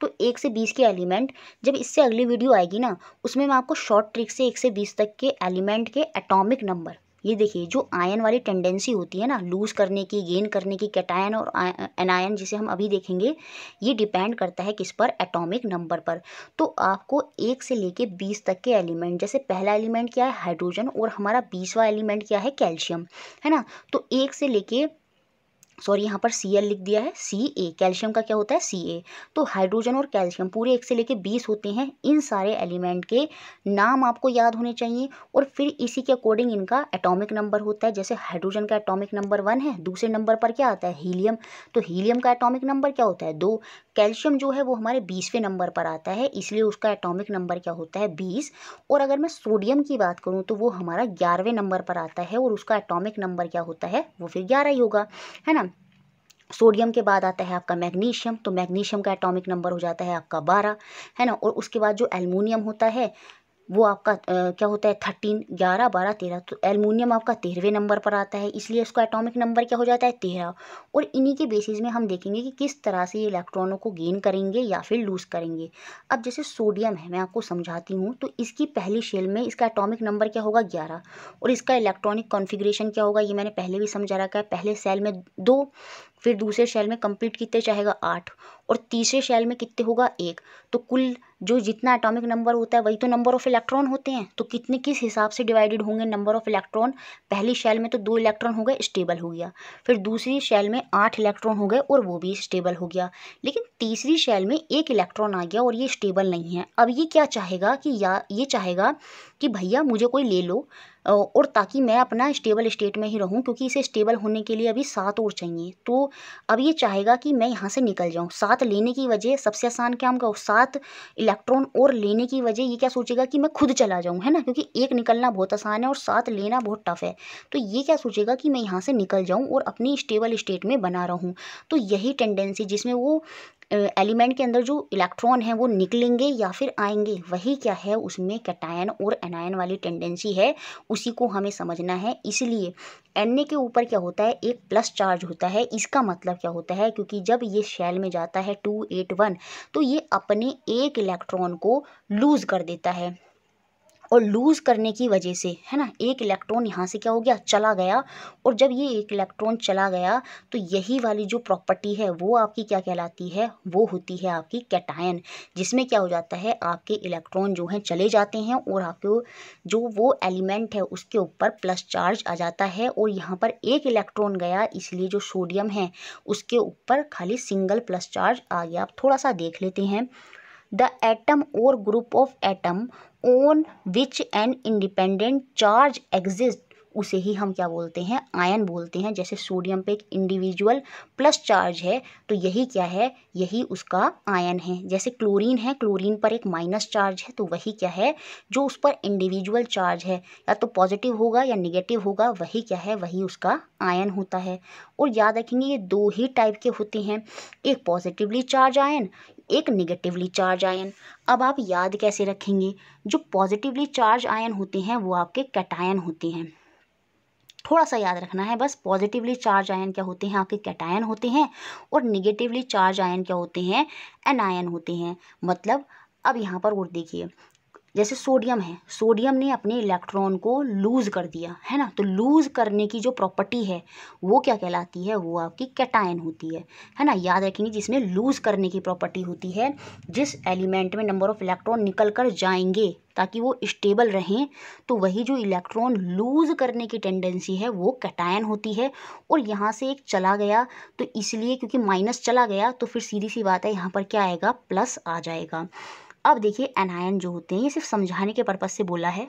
तो एक से बीस के एलिमेंट जब इससे अगली वीडियो आएगी ना उसमें मैं आपको शॉर्ट ट्रिक से एक से बीस तक के एलिमेंट के एटॉमिक नंबर ये देखिए जो आयन वाली टेंडेंसी होती है ना लूज़ करने की गेन करने की कैटायन और एनायन जिसे हम अभी देखेंगे ये डिपेंड करता है किस पर एटॉमिक नंबर पर तो आपको एक से लेके बीस तक के एलिमेंट जैसे पहला एलिमेंट क्या है हाइड्रोजन और हमारा बीसवा एलिमेंट क्या है कैल्शियम है ना तो एक से लेके सॉरी यहाँ पर सी एल लिख दिया है सी ए कैल्शियम का क्या होता है सी ए तो हाइड्रोजन और कैल्शियम पूरे एक से लेके बीस होते हैं इन सारे एलिमेंट के नाम आपको याद होने चाहिए और फिर इसी के अकॉर्डिंग इनका एटॉमिक नंबर होता है जैसे हाइड्रोजन का एटॉमिक नंबर वन है दूसरे नंबर पर क्या आता है हीलियम तो हीलियम का एटॉमिक नंबर क्या होता है दो कैल्शियम जो है वो हमारे बीसवें नंबर पर आता है इसलिए उसका एटॉमिक नंबर क्या होता है बीस और अगर मैं सोडियम की बात करूँ तो वो हमारा ग्यारहवें नंबर पर आता है और उसका एटॉमिक नंबर क्या होता है वो फिर ग्यारह ही होगा है ना सोडियम के बाद आता है आपका मैग्नीशियम तो मैग्नीशियम का एटॉमिक नंबर हो जाता है आपका बारह है ना और उसके बाद जो एलमोनियम होता है वो आपका आ, क्या होता है थर्टीन ग्यारह बारह तेरह तो एलमोनियम आपका तेरहवें नंबर पर आता है इसलिए इसका एटॉमिक नंबर क्या हो जाता है तेरह और इन्हीं के बेसिस में हम देखेंगे कि किस तरह से ये इलेक्ट्रॉनों को गेन करेंगे या फिर लूज करेंगे अब जैसे सोडियम है मैं आपको समझाती हूँ तो इसकी पहली शेल में इसका एटॉमिक नंबर क्या होगा ग्यारह और इसका इलेक्ट्रॉनिक कॉन्फिग्रेशन क्या होगा ये मैंने पहले भी समझा रखा है पहले सेल में दो फिर दूसरे शैल में कंप्लीट कितने चाहेगा आठ और तीसरे शैल में कितने होगा एक तो कुल जो जितना एटॉमिक नंबर होता है वही तो नंबर ऑफ इलेक्ट्रॉन होते हैं तो कितने किस हिसाब से डिवाइडेड होंगे नंबर ऑफ इलेक्ट्रॉन पहली शैल में तो दो इलेक्ट्रॉन हो गए स्टेबल हो गया फिर दूसरी शैल में आठ इलेक्ट्रॉन हो गए और वो भी स्टेबल हो गया लेकिन तीसरी शैल में एक इलेक्ट्रॉन आ गया और ये स्टेबल नहीं है अब ये क्या चाहेगा कि या ये चाहेगा कि भैया मुझे कोई ले लो और ताकि मैं अपना स्टेबल स्टेट में ही रहूँ क्योंकि इसे स्टेबल होने के लिए अभी सात और चाहिए तो अब ये चाहेगा कि मैं यहाँ से निकल जाऊँ सात लेने की वजह सबसे आसान क्या हम कहूँ सात इलेक्ट्रॉन और लेने की वजह ये क्या सोचेगा कि मैं खुद चला जाऊँ है ना क्योंकि एक निकलना बहुत आसान है और सात लेना बहुत टफ है तो ये क्या सोचेगा कि मैं यहाँ से निकल जाऊँ और अपनी स्टेबल स्टेट में बना रहूँ तो यही टेंडेंसी जिसमें वो एलिमेंट के अंदर जो इलेक्ट्रॉन हैं वो निकलेंगे या फिर आएंगे वही क्या है उसमें कैटायन और एनायन वाली टेंडेंसी है उसी को हमें समझना है इसलिए एन के ऊपर क्या होता है एक प्लस चार्ज होता है इसका मतलब क्या होता है क्योंकि जब ये शेल में जाता है टू एट वन तो ये अपने एक इलेक्ट्रॉन को लूज़ कर देता है और लूज़ करने की वजह से है ना एक इलेक्ट्रॉन यहाँ से क्या हो गया चला गया और जब ये एक इलेक्ट्रॉन चला गया तो यही वाली जो प्रॉपर्टी है वो आपकी क्या कहलाती है वो होती है आपकी कैटायन जिसमें क्या हो जाता है आपके इलेक्ट्रॉन जो हैं चले जाते हैं और आपके जो वो एलिमेंट है उसके ऊपर प्लस चार्ज आ जाता है और यहाँ पर एक इलेक्ट्रॉन गया इसलिए जो सोडियम है उसके ऊपर खाली सिंगल प्लस चार्ज आ गया आप थोड़ा सा देख लेते हैं द एटम और group of atom on which an independent charge exists उसे ही हम क्या बोलते हैं आयन बोलते हैं जैसे सोडियम पे एक इंडिविजुअल प्लस चार्ज है तो यही क्या है यही उसका आयन है जैसे क्लोरीन है क्लोरीन पर एक माइनस चार्ज है तो वही क्या है जो उस पर इंडिविजुअल चार्ज है या तो पॉजिटिव होगा या निगेटिव होगा वही क्या है वही उसका आयन होता है और याद रखेंगे ये दो ही टाइप के होते हैं एक पॉजिटिवली चार्ज आयन एक निगेटिवली चार्ज आयन अब आप याद कैसे रखेंगे जो पॉजिटिवली चार्ज आयन होते हैं वो आपके कैटायन होते हैं थोड़ा सा याद रखना है बस पॉजिटिवली चार्ज आयन क्या होते हैं आपके कैटायन होते हैं और निगेटिवली चार्ज आयन क्या होते हैं एनायन होते हैं मतलब अब यहाँ पर और देखिए जैसे सोडियम है सोडियम ने अपने इलेक्ट्रॉन को लूज़ कर दिया है ना तो लूज़ करने की जो प्रॉपर्टी है वो क्या कहलाती है वो आपकी कैटायन होती है है ना याद रखेंगे जिसमें लूज़ करने की प्रॉपर्टी होती है जिस एलिमेंट में नंबर ऑफ़ इलेक्ट्रॉन निकल कर जाएंगे ताकि वो स्टेबल रहें तो वही जो इलेक्ट्रॉन लूज़ करने की टेंडेंसी है वो कैटायन होती है और यहाँ से एक चला गया तो इसलिए क्योंकि माइनस चला गया तो फिर सीधी सी बात है यहाँ पर क्या आएगा प्लस आ जाएगा अब देखिए एनायन जो होते हैं ये सिर्फ समझाने के पर्पज़ से बोला है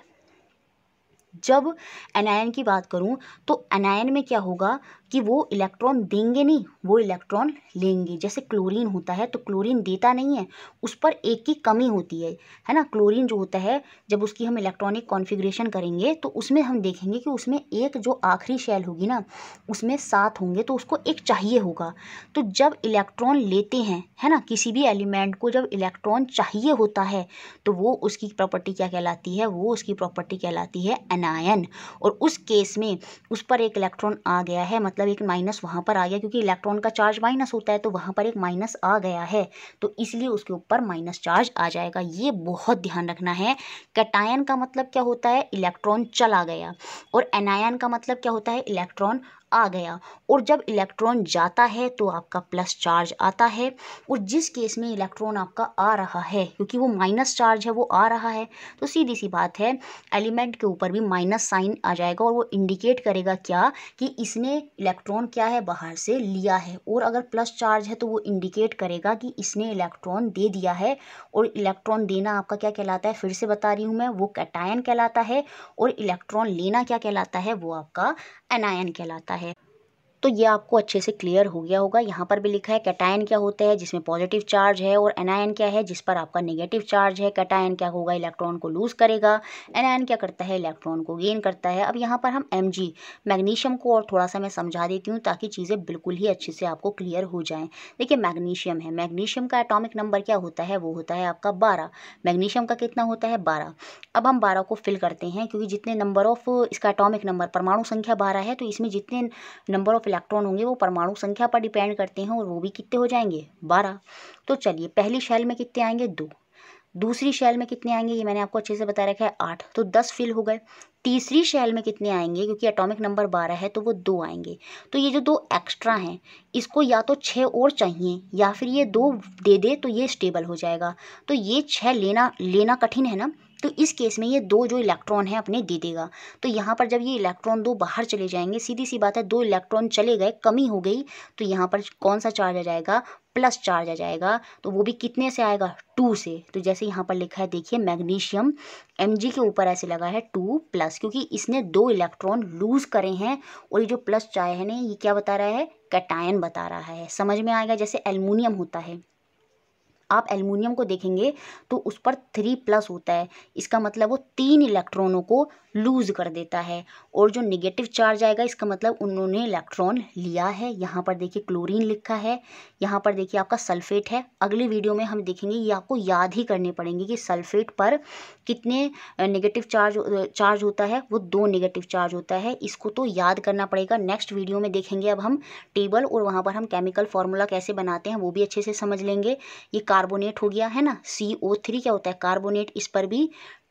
जब एनायन की बात करूँ तो एनायन में क्या होगा कि वो इलेक्ट्रॉन देंगे नहीं वो इलेक्ट्रॉन लेंगे जैसे क्लोरीन होता है तो क्लोरीन देता नहीं है उस पर एक की कमी होती है है ना क्लोरीन जो होता है जब उसकी हम इलेक्ट्रॉनिक कॉन्फ़िगरेशन करेंगे तो उसमें हम देखेंगे कि उसमें एक जो आखिरी शैल होगी ना उसमें सात होंगे तो उसको एक चाहिए होगा तो जब इलेक्ट्रॉन लेते हैं है ना किसी भी एलिमेंट को जब इलेक्ट्रॉन चाहिए होता है तो वो उसकी प्रॉपर्टी क्या कहलाती है वो उसकी प्रॉपर्टी कहलाती है एनायन और उस केस में उस पर एक इलेक्ट्रॉन आ गया है मतलब मतलब एक माइनस वहाँ पर आ गया क्योंकि इलेक्ट्रॉन का चार्ज माइनस होता है तो वहाँ पर एक माइनस आ गया है तो इसलिए उसके ऊपर माइनस चार्ज आ जाएगा ये बहुत ध्यान रखना है कैटायन का मतलब क्या होता है इलेक्ट्रॉन चला गया और एनायन का मतलब क्या होता है इलेक्ट्रॉन आ गया और जब इलेक्ट्रॉन जाता है तो आपका प्लस चार्ज आता है और जिस केस में इलेक्ट्रॉन आपका आ रहा है क्योंकि वो माइनस चार्ज है वो आ रहा है तो सीधी सी बात है एलिमेंट के ऊपर भी माइनस साइन आ जाएगा और वो इंडिकेट करेगा क्या कि इसने इलेक्ट्रॉन क्या है बाहर से लिया है और अगर प्लस चार्ज है तो वो इंडिकेट करेगा कि इसने इलेक्ट्रॉन दे दिया है और इलेक्ट्रॉन देना आपका क्या कहलाता है फिर से बता रही हूँ मैं वो कैटायन कहलाता है और इलेक्ट्रॉन लेना क्या कहलाता है वो आपका अनायन कहलाता है तो ये आपको अच्छे से क्लियर हो गया होगा यहाँ पर भी लिखा है कैटायन क्या होता है जिसमें पॉजिटिव चार्ज है और एनायन क्या है जिस पर आपका नेगेटिव चार्ज है कैटायन क्या होगा इलेक्ट्रॉन को लूज़ करेगा एनायन क्या करता है इलेक्ट्रॉन को गेन करता है अब यहाँ पर हम एम मैग्नीशियम को और थोड़ा सा मैं समझा देती हूँ ताकि चीज़ें बिल्कुल ही अच्छे से आपको क्लियर हो जाएँ देखिए मैग्नीशियम है मैग्नीशियम का एटॉमिक नंबर क्या होता है वो होता है आपका बारह मैग्नीशियम का कितना होता है बारह अब हम बारह को फिल करते हैं क्योंकि जितने नंबर ऑफ़ इसका एटॉमिक नंबर परमाणु संख्या बारह है तो इसमें जितने नंबर ऑफ़ इलेक्ट्रॉन होंगे वो परमाणु संख्या पर डिपेंड करते हैं और वो भी कितने हो जाएंगे बारह तो चलिए पहली शैल में कितने आएंगे दो दूसरी शैल में कितने आएंगे ये मैंने आपको अच्छे से बता रखा है आठ तो दस फिल हो गए तीसरी शैल में कितने आएंगे क्योंकि एटॉमिक नंबर बारह है तो वो दो आएंगे तो ये जो दो एक्स्ट्रा हैं इसको या तो छः और चाहिए या फिर ये दो दे दे तो ये स्टेबल हो जाएगा तो ये छः लेना लेना कठिन है ना तो इस केस में ये दो जो इलेक्ट्रॉन है अपने दे देगा तो यहाँ पर जब ये इलेक्ट्रॉन दो बाहर चले जाएंगे सीधी सी बात है दो इलेक्ट्रॉन चले गए कमी हो गई तो यहाँ पर कौन सा चार्ज आ जाएगा प्लस चार्ज आ जाएगा तो वो भी कितने से आएगा टू से तो जैसे यहाँ पर लिखा है देखिए मैग्नीशियम एम के ऊपर ऐसे लगा है टू प्लस क्योंकि इसने दो इलेक्ट्रॉन लूज करे हैं और ये जो प्लस चाय है ना ये क्या बता रहा है कैटायन बता रहा है समझ में आएगा जैसे एलमिनियम होता है आप एल्युमिनियम को देखेंगे तो उस पर थ्री प्लस होता है इसका मतलब वो तीन इलेक्ट्रॉनों को लूज़ कर देता है और जो निगेटिव चार्ज आएगा इसका मतलब उन्होंने इलेक्ट्रॉन लिया है यहाँ पर देखिए क्लोरीन लिखा है यहाँ पर देखिए आपका सल्फेट है अगली वीडियो में हम देखेंगे ये आपको याद ही करने पड़ेंगे कि सल्फेट पर कितने नेगेटिव चार्ज चार्ज होता है वो दो नेगेटिव चार्ज होता है इसको तो याद करना पड़ेगा नेक्स्ट वीडियो में देखेंगे अब हम टेबल और वहाँ पर हम केमिकल फार्मूला कैसे बनाते हैं वो भी अच्छे से समझ लेंगे ये कार्बोनेट हो गया है ना सी ओ थ्री क्या होता है कार्बोनेट इस पर भी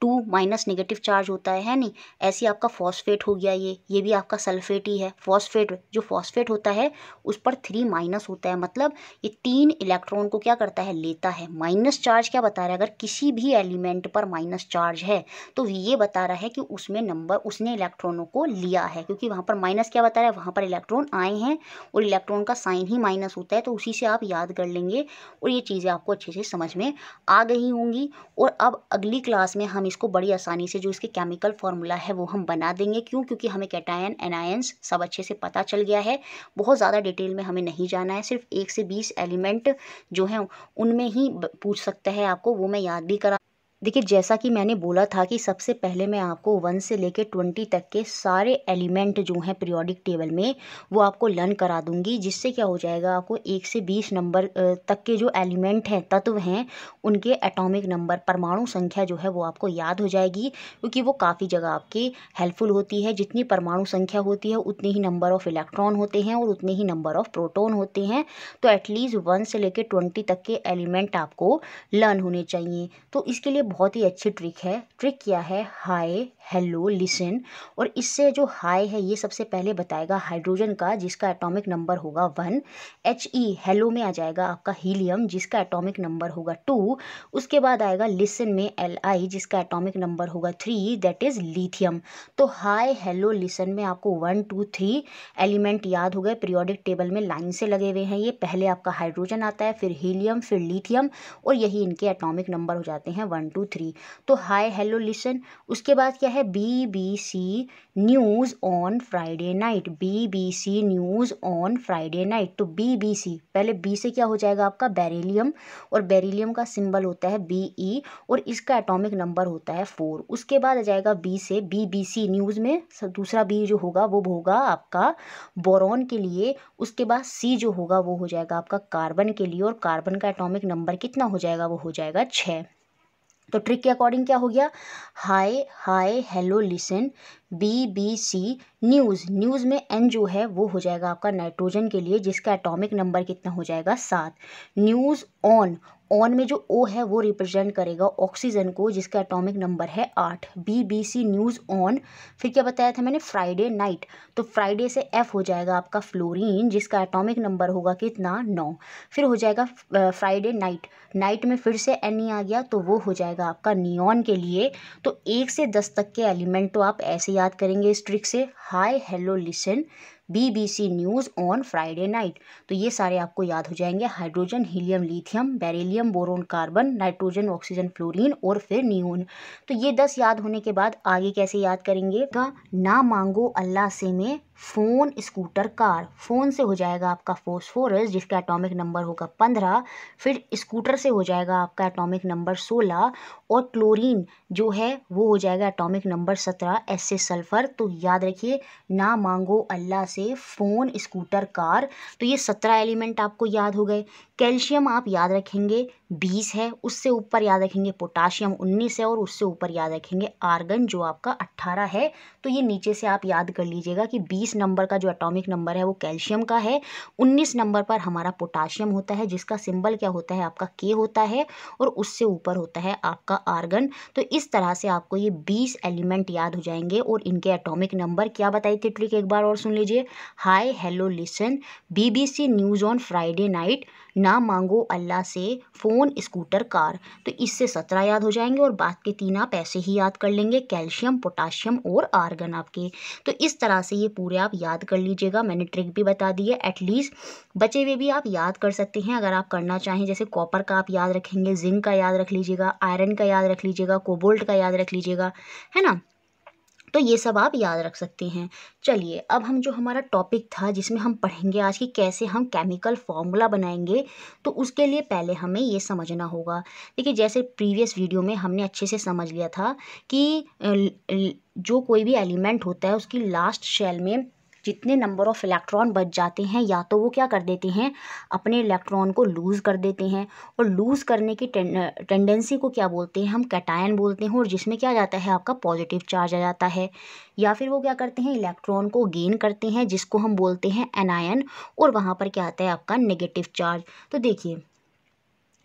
टू माइनस नेगेटिव चार्ज होता है है नहीं ऐसे आपका फॉस्फेट हो गया ये ये भी आपका सल्फेट ही है फॉस्फेट जो फॉस्फेट होता है उस पर थ्री माइनस होता है मतलब ये तीन इलेक्ट्रॉन को क्या करता है लेता है माइनस चार्ज क्या बता रहा है अगर किसी भी एलिमेंट पर माइनस चार्ज है तो ये बता रहा है कि उसमें नंबर उसने इलेक्ट्रॉनों को लिया है क्योंकि वहाँ पर माइनस क्या बता रहा है वहाँ पर इलेक्ट्रॉन आए हैं और इलेक्ट्रॉन का साइन ही माइनस होता है तो उसी से आप याद कर लेंगे और ये चीज़ें आपको अच्छे से समझ में आ गई होंगी और अब अगली क्लास में हम इसको बड़ी आसानी से जो इसके केमिकल फार्मूला है वो हम बना देंगे क्यों क्योंकि हमें कैटायन एनायंस सब अच्छे से पता चल गया है बहुत ज़्यादा डिटेल में हमें नहीं जाना है सिर्फ एक से बीस एलिमेंट जो हैं उनमें ही पूछ सकता है आपको वो मैं याद भी करा देखिए जैसा कि मैंने बोला था कि सबसे पहले मैं आपको वन से लेकर ट्वेंटी तक के सारे एलिमेंट जो हैं पीरियोडिक टेबल में वो आपको लर्न करा दूंगी जिससे क्या हो जाएगा आपको एक से बीस नंबर तक के जो एलिमेंट हैं तत्व हैं उनके एटॉमिक नंबर परमाणु संख्या जो है वो आपको याद हो जाएगी क्योंकि वो काफ़ी जगह आपकी हेल्पफुल होती है जितनी परमाणु संख्या होती है उतने ही नंबर ऑफ इलेक्ट्रॉन होते हैं और उतने ही नंबर ऑफ प्रोटोन होते हैं तो एटलीस्ट वन से लेकर ट्वेंटी तक के एलिमेंट आपको लर्न होने चाहिए तो इसके लिए बहुत ही अच्छी ट्रिक है ट्रिक क्या है हाय हेलो लिसन और इससे जो हाय है ये सबसे पहले बताएगा हाइड्रोजन का जिसका एटॉमिक नंबर होगा वन एच ई हेलो में आ जाएगा आपका हीलियम जिसका एटॉमिक नंबर होगा टू उसके बाद आएगा लिसन में एल आई जिसका एटॉमिक नंबर होगा थ्री दैट इज़ लिथियम तो हाय हेलो लिसन में आपको वन टू थ्री एलिमेंट याद हो गए पीरियोडिक टेबल में लाइन से लगे हुए हैं ये पहले आपका हाइड्रोजन आता है फिर हीलियम फिर लिथियम और यही इनके एटॉमिक नंबर हो जाते हैं वन टू थ्री तो हाय हेलो लिसन उसके बाद क्या है B B C news on Friday night B B C news on Friday night तो बी बी सी पहले बी से क्या हो जाएगा आपका बेरिलियम और बेरिलियम का सिंबल होता है बी ई e और इसका एटॉमिक नंबर होता है फोर उसके बाद आ जाएगा बी से बी बी सी न्यूज़ में दूसरा बी जो होगा वो होगा आपका बोरॉन के लिए उसके बाद सी जो होगा वो हो जाएगा आपका कार्बन के लिए और कार्बन का एटॉमिक नंबर कितना हो जाएगा वो हो जाएगा छः तो ट्रिक के अकॉर्डिंग क्या हो गया hi hi hello listen B B C news news में एन जो है वो हो जाएगा आपका नाइट्रोजन के लिए जिसका एटॉमिक नंबर कितना हो जाएगा सात न्यूज़ ऑन ऑन में जो ओ है वो रिप्रेजेंट करेगा ऑक्सीजन को जिसका एटॉमिक नंबर है आठ B B C news on फिर क्या बताया था मैंने फ्राइडे नाइट तो फ्राइडे से एफ हो जाएगा आपका फ्लोरीन जिसका एटॉमिक नंबर होगा कितना नौ फिर हो जाएगा फ्राइडे नाइट नाइट में फिर से एन ई e आ गया तो वो हो जाएगा आपका नियॉन के लिए तो एक से दस तक के एलिमेंट तो आप ऐसे याद करेंगे इस ट्रिक से hi hello listen BBC news on Friday night तो ये सारे आपको याद हो जाएंगे hydrogen helium lithium beryllium boron carbon nitrogen oxygen fluorine और फिर न्यून तो ये दस याद होने के बाद आगे कैसे याद करेंगे का ना मांगो अल्लाह से में फ़ोन स्कूटर कार फ़ोन से हो जाएगा आपका फोस्फोरस जिसका एटॉमिक नंबर होगा पंद्रह फिर स्कूटर से हो जाएगा आपका एटॉमिक नंबर सोलह और क्लोरीन जो है वो हो जाएगा एटॉमिक नंबर सत्रह एस से सल्फ़र तो याद रखिए ना मांगो अल्लाह से फ़ोन स्कूटर कार तो ये सत्रह एलिमेंट आपको याद हो गए कैल्शियम आप याद रखेंगे बीस है उससे ऊपर याद रखेंगे पोटाशियम उन्नीस है और उससे ऊपर याद रखेंगे आर्गन जो आपका अट्ठारह है तो ये नीचे से आप याद कर लीजिएगा कि बीस नंबर का जो एटॉमिक नंबर है वो कैल्शियम का है उन्नीस नंबर पर हमारा पोटाशियम होता है जिसका सिंबल क्या होता है आपका के होता है और उससे ऊपर होता है आपका आर्गन तो इस तरह से आपको ये बीस एलिमेंट याद हो जाएंगे और इनके एटॉमिक नंबर क्या बताई थी ट्रिक एक बार और सुन लीजिए hi hello listen C news on Friday night ना मांगो अल्लाह से फ़ोन फ़ोन स्कूटर कार तो इससे सत्रह याद हो जाएंगे और बाद के तीन आप ऐसे ही याद कर लेंगे कैल्शियम पोटाशियम और आर्गन आपके तो इस तरह से ये पूरे आप याद कर लीजिएगा मैंने ट्रिक भी बता दी है एटलीस्ट बचे हुए भी आप याद कर सकते हैं अगर आप करना चाहें जैसे कॉपर का आप याद रखेंगे जिंक का याद रख लीजिएगा आयरन का याद रख लीजिएगा कोबोल्ट का याद रख लीजिएगा है ना तो ये सब आप याद रख सकते हैं चलिए अब हम जो हमारा टॉपिक था जिसमें हम पढ़ेंगे आज की कैसे हम केमिकल फॉर्मूला बनाएंगे तो उसके लिए पहले हमें ये समझना होगा देखिए जैसे प्रीवियस वीडियो में हमने अच्छे से समझ लिया था कि जो कोई भी एलिमेंट होता है उसकी लास्ट शेल में जितने नंबर ऑफ़ इलेक्ट्रॉन बच जाते हैं या तो वो क्या कर देते हैं अपने इलेक्ट्रॉन को लूज़ कर देते हैं और लूज़ करने की टेंडेंसी को क्या बोलते हैं हम कैटायन बोलते हैं और जिसमें क्या जाता है आपका पॉजिटिव चार्ज आ जाता है या फिर वो क्या करते हैं इलेक्ट्रॉन को गेन करते हैं जिसको हम बोलते हैं एनायन और वहाँ पर क्या आता है आपका नेगेटिव चार्ज तो देखिए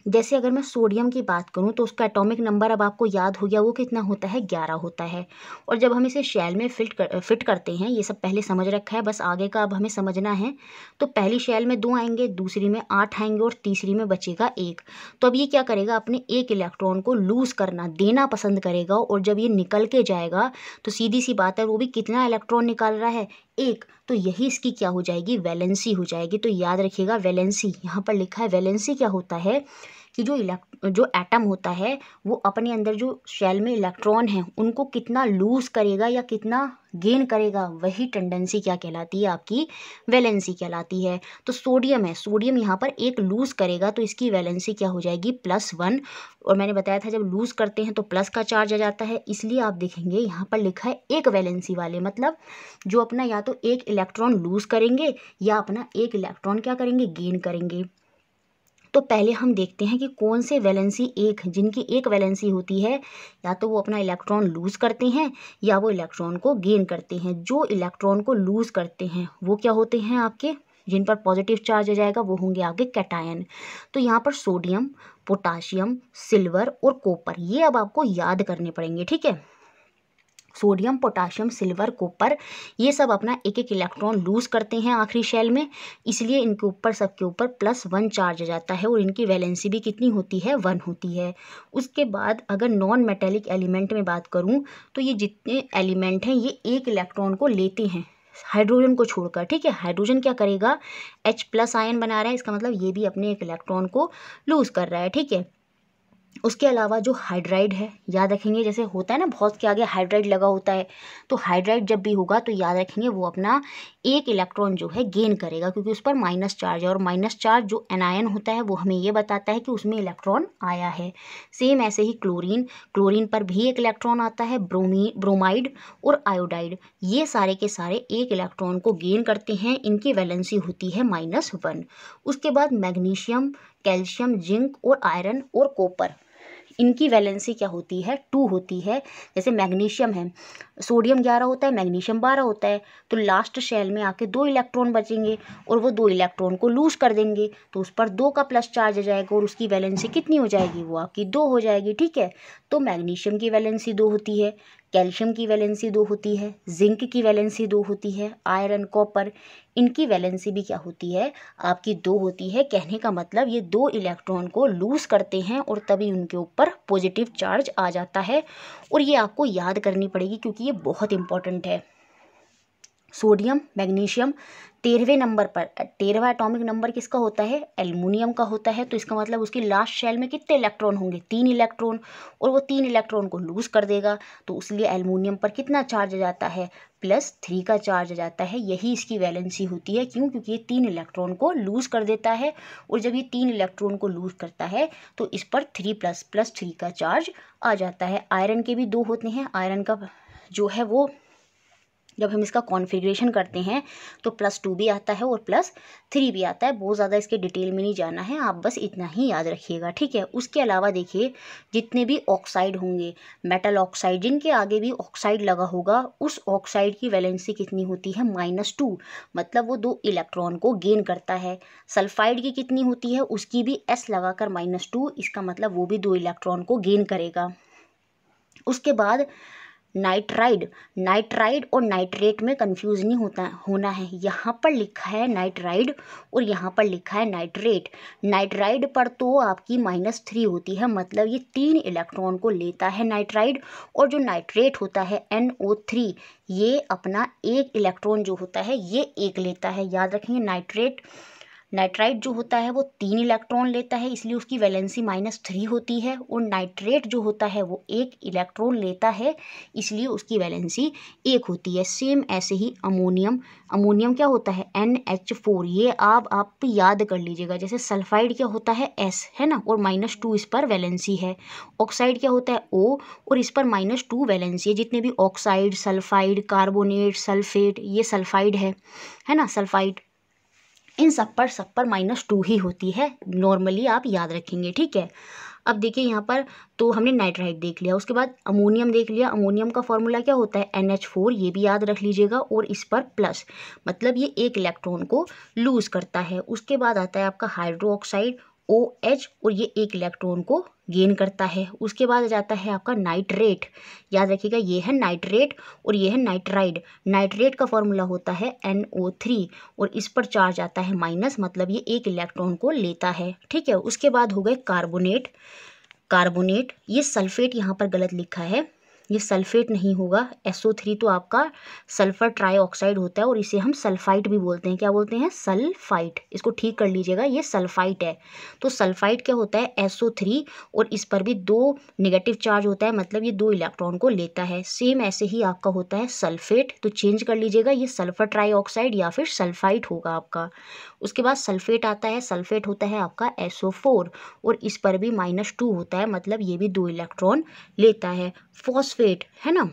जैसे अगर मैं सोडियम की बात करूँ तो उसका एटॉमिक नंबर अब आपको याद हो गया वो कितना होता है ग्यारह होता है और जब हम इसे शैल में फिट कर फिट करते हैं ये सब पहले समझ रखा है बस आगे का अब हमें समझना है तो पहली शैल में दो आएंगे दूसरी में आठ आएंगे और तीसरी में बचेगा एक तो अब ये क्या करेगा अपने एक इलेक्ट्रॉन को लूज़ करना देना पसंद करेगा और जब ये निकल के जाएगा तो सीधी सी बात है वो भी कितना इलेक्ट्रॉन निकाल रहा है एक तो यही इसकी क्या हो जाएगी वैलेंसी हो जाएगी तो याद रखिएगा वैलेंसी यहाँ पर लिखा है वैलेंसी क्या होता है कि जो इलेक्ट जो एटम होता है वो अपने अंदर जो शेल में इलेक्ट्रॉन है उनको कितना लूज़ करेगा या कितना गेन करेगा वही टेंडेंसी क्या कहलाती है आपकी वैलेंसी कहलाती है तो सोडियम है सोडियम यहाँ पर एक लूज़ करेगा तो इसकी वैलेंसी क्या हो जाएगी प्लस वन और मैंने बताया था जब लूज़ करते हैं तो प्लस का चार्ज आ जाता है इसलिए आप देखेंगे यहाँ पर लिखा है एक वैलेंसी वाले मतलब जो अपना या तो एक इलेक्ट्रॉन लूज़ करेंगे या अपना एक इलेक्ट्रॉन क्या करेंगे गेन करेंगे तो पहले हम देखते हैं कि कौन से वैलेंसी एक जिनकी एक वैलेंसी होती है या तो वो अपना इलेक्ट्रॉन लूज़ करते हैं या वो इलेक्ट्रॉन को गेन करते हैं जो इलेक्ट्रॉन को लूज़ करते हैं वो क्या होते हैं आपके जिन पर पॉजिटिव चार्ज आ जाएगा वो होंगे आपके कैटायन तो यहाँ पर सोडियम पोटाशियम सिल्वर और कॉपर ये अब आपको याद करने पड़ेंगे ठीक है सोडियम पोटाशियम सिल्वर कोपर ये सब अपना एक एक इलेक्ट्रॉन लूज करते हैं आखिरी शेल में इसलिए इनके ऊपर सबके ऊपर प्लस वन चार्ज आ जाता है और इनकी वैलेंसी भी कितनी होती है वन होती है उसके बाद अगर नॉन मेटेलिक एलिमेंट में बात करूँ तो ये जितने एलिमेंट हैं ये एक इलेक्ट्रॉन को लेते हैं हाइड्रोजन को छोड़कर ठीक है हाइड्रोजन क्या करेगा एच प्लस आयन बना रहा है इसका मतलब ये भी अपने एक इलेक्ट्रॉन को लूज़ कर रहा है ठीक है उसके अलावा जो हाइड्राइड है याद रखेंगे जैसे होता है ना बहुत के आगे हाइड्राइड लगा होता है तो हाइड्राइड जब भी होगा तो याद रखेंगे वो अपना एक इलेक्ट्रॉन जो है गेन करेगा क्योंकि उस पर माइनस चार्ज है और माइनस चार्ज जो एनायन होता है वो हमें ये बताता है कि उसमें इलेक्ट्रॉन आया है सेम ऐसे ही क्लोरीन क्लोरीन पर भी एक इलेक्ट्रॉन आता है ब्रोमी ब्रोमाइड और आयोडाइड ये सारे के सारे एक इलेक्ट्रॉन को गेन करते हैं इनकी वैलेंसी होती है माइनस वन उसके बाद मैग्नीशियम कैल्शियम जिंक और आयरन और कॉपर इनकी वैलेंसी क्या होती है टू होती है जैसे मैग्नीशियम है सोडियम ग्यारह होता है मैग्नीशियम बारह होता है तो लास्ट शेल में आके दो इलेक्ट्रॉन बचेंगे और वो दो इलेक्ट्रॉन को लूज कर देंगे तो उस पर दो का प्लस चार्ज आ जाएगा और उसकी वैलेंसी कितनी हो जाएगी वो आपकी दो हो जाएगी ठीक है तो मैग्नीशियम की वैलेंसी दो होती है कैल्शियम की वैलेंसी दो होती है जिंक की वैलेंसी दो होती है आयरन कॉपर इनकी वैलेंसी भी क्या होती है आपकी दो होती है कहने का मतलब ये दो इलेक्ट्रॉन को लूज़ करते हैं और तभी उनके ऊपर पॉजिटिव चार्ज आ जाता है और ये आपको याद करनी पड़ेगी क्योंकि ये बहुत इंपॉर्टेंट है सोडियम मैग्नीशियम तेरहवें नंबर पर तेरहवा एटॉमिक नंबर किसका होता है एल्युमिनियम का होता है तो इसका मतलब उसकी लास्ट शेल में कितने इलेक्ट्रॉन होंगे तीन इलेक्ट्रॉन और वो तीन इलेक्ट्रॉन को लूज कर देगा तो इसलिए एल्युमिनियम पर कितना चार्ज आ जाता है प्लस थ्री का चार्ज आ जाता है यही इसकी वैलेंसी होती है क्यों क्योंकि ये तीन इलेक्ट्रॉन को लूज कर देता है और जब ये तीन इलेक्ट्रॉन को लूज करता है तो इस पर थ्री प्लस प्लस थ्री का चार्ज आ जाता है आयरन के भी दो होते हैं आयरन का जो है वो जब हम इसका कॉन्फ़िगरेशन करते हैं तो प्लस टू भी आता है और प्लस थ्री भी आता है बहुत ज़्यादा इसके डिटेल में नहीं जाना है आप बस इतना ही याद रखिएगा ठीक है उसके अलावा देखिए जितने भी ऑक्साइड होंगे मेटल ऑक्साइड जिनके आगे भी ऑक्साइड लगा होगा उस ऑक्साइड की वैलेंसी कितनी होती है माइनस टू मतलब वो दो इलेक्ट्रॉन को गेन करता है सल्फाइड की कितनी होती है उसकी भी एस कर माइनस टू इसका मतलब वो भी दो इलेक्ट्रॉन को गेन करेगा उसके बाद नाइट्राइड नाइट्राइड और नाइट्रेट में कंफ्यूज नहीं होता होना है यहाँ पर लिखा है नाइट्राइड और यहाँ पर लिखा है नाइट्रेट नाइट्राइड पर तो आपकी माइनस थ्री होती है मतलब ये तीन इलेक्ट्रॉन को लेता है नाइट्राइड और जो नाइट्रेट होता है एन ओ थ्री ये अपना एक इलेक्ट्रॉन जो होता है ये एक लेता है याद रखेंगे नाइट्रेट नाइट्राइट जो होता है वो तीन इलेक्ट्रॉन लेता है इसलिए उसकी वैलेंसी माइनस थ्री होती है और नाइट्रेट जो होता है वो एक इलेक्ट्रॉन लेता है इसलिए उसकी वैलेंसी एक होती है सेम ऐसे ही अमोनियम अमोनियम क्या होता है एन एच फोर ये आप आप याद कर लीजिएगा जैसे सल्फाइड क्या होता है एस है ना और माइनस टू इस पर वैलेंसी है ऑक्साइड क्या होता है ओ और इस पर माइनस टू वैलेंसी है जितने भी ऑक्साइड सल्फाइड कार्बोनेट सल्फेट ये सल्फाइड है है ना सल्फाइड इन सब पर सब पर माइनस टू ही होती है नॉर्मली आप याद रखेंगे ठीक है अब देखिए यहाँ पर तो हमने नाइट्राइट देख लिया उसके बाद अमोनियम देख लिया अमोनियम का फॉर्मूला क्या होता है एन एच फोर ये भी याद रख लीजिएगा और इस पर प्लस मतलब ये एक इलेक्ट्रॉन को लूज़ करता है उसके बाद आता है आपका हाइड्रो ऑक्साइड ओ एच और ये एक इलेक्ट्रॉन को गेन करता है उसके बाद आ जाता है आपका नाइट्रेट याद रखिएगा ये है नाइट्रेट और ये है नाइट्राइड नाइट्रेट का फॉर्मूला होता है एन ओ थ्री और इस पर चार्ज आता है माइनस मतलब ये एक इलेक्ट्रॉन को लेता है ठीक है उसके बाद हो गए कार्बोनेट कार्बोनेट ये सल्फेट यहाँ पर गलत लिखा है ये सल्फेट नहीं होगा एसओ थ्री तो आपका सल्फर ट्राईऑक्साइड होता है और इसे हम सल्फाइट भी बोलते हैं क्या बोलते हैं सल्फाइट इसको ठीक कर लीजिएगा ये सल्फाइट है तो सल्फाइट क्या होता है एसओ थ्री और इस पर भी दो नेगेटिव चार्ज होता है मतलब ये दो इलेक्ट्रॉन को लेता है सेम ऐसे ही आपका होता है सल्फेट तो चेंज कर लीजिएगा ये सल्फर ट्राई या फिर सल्फाइट होगा आपका उसके बाद सल्फेट आता है सल्फेट होता है आपका एस और इस पर भी माइनस टू होता है मतलब ये भी दो इलेक्ट्रॉन लेता है फॉस्फेट है ना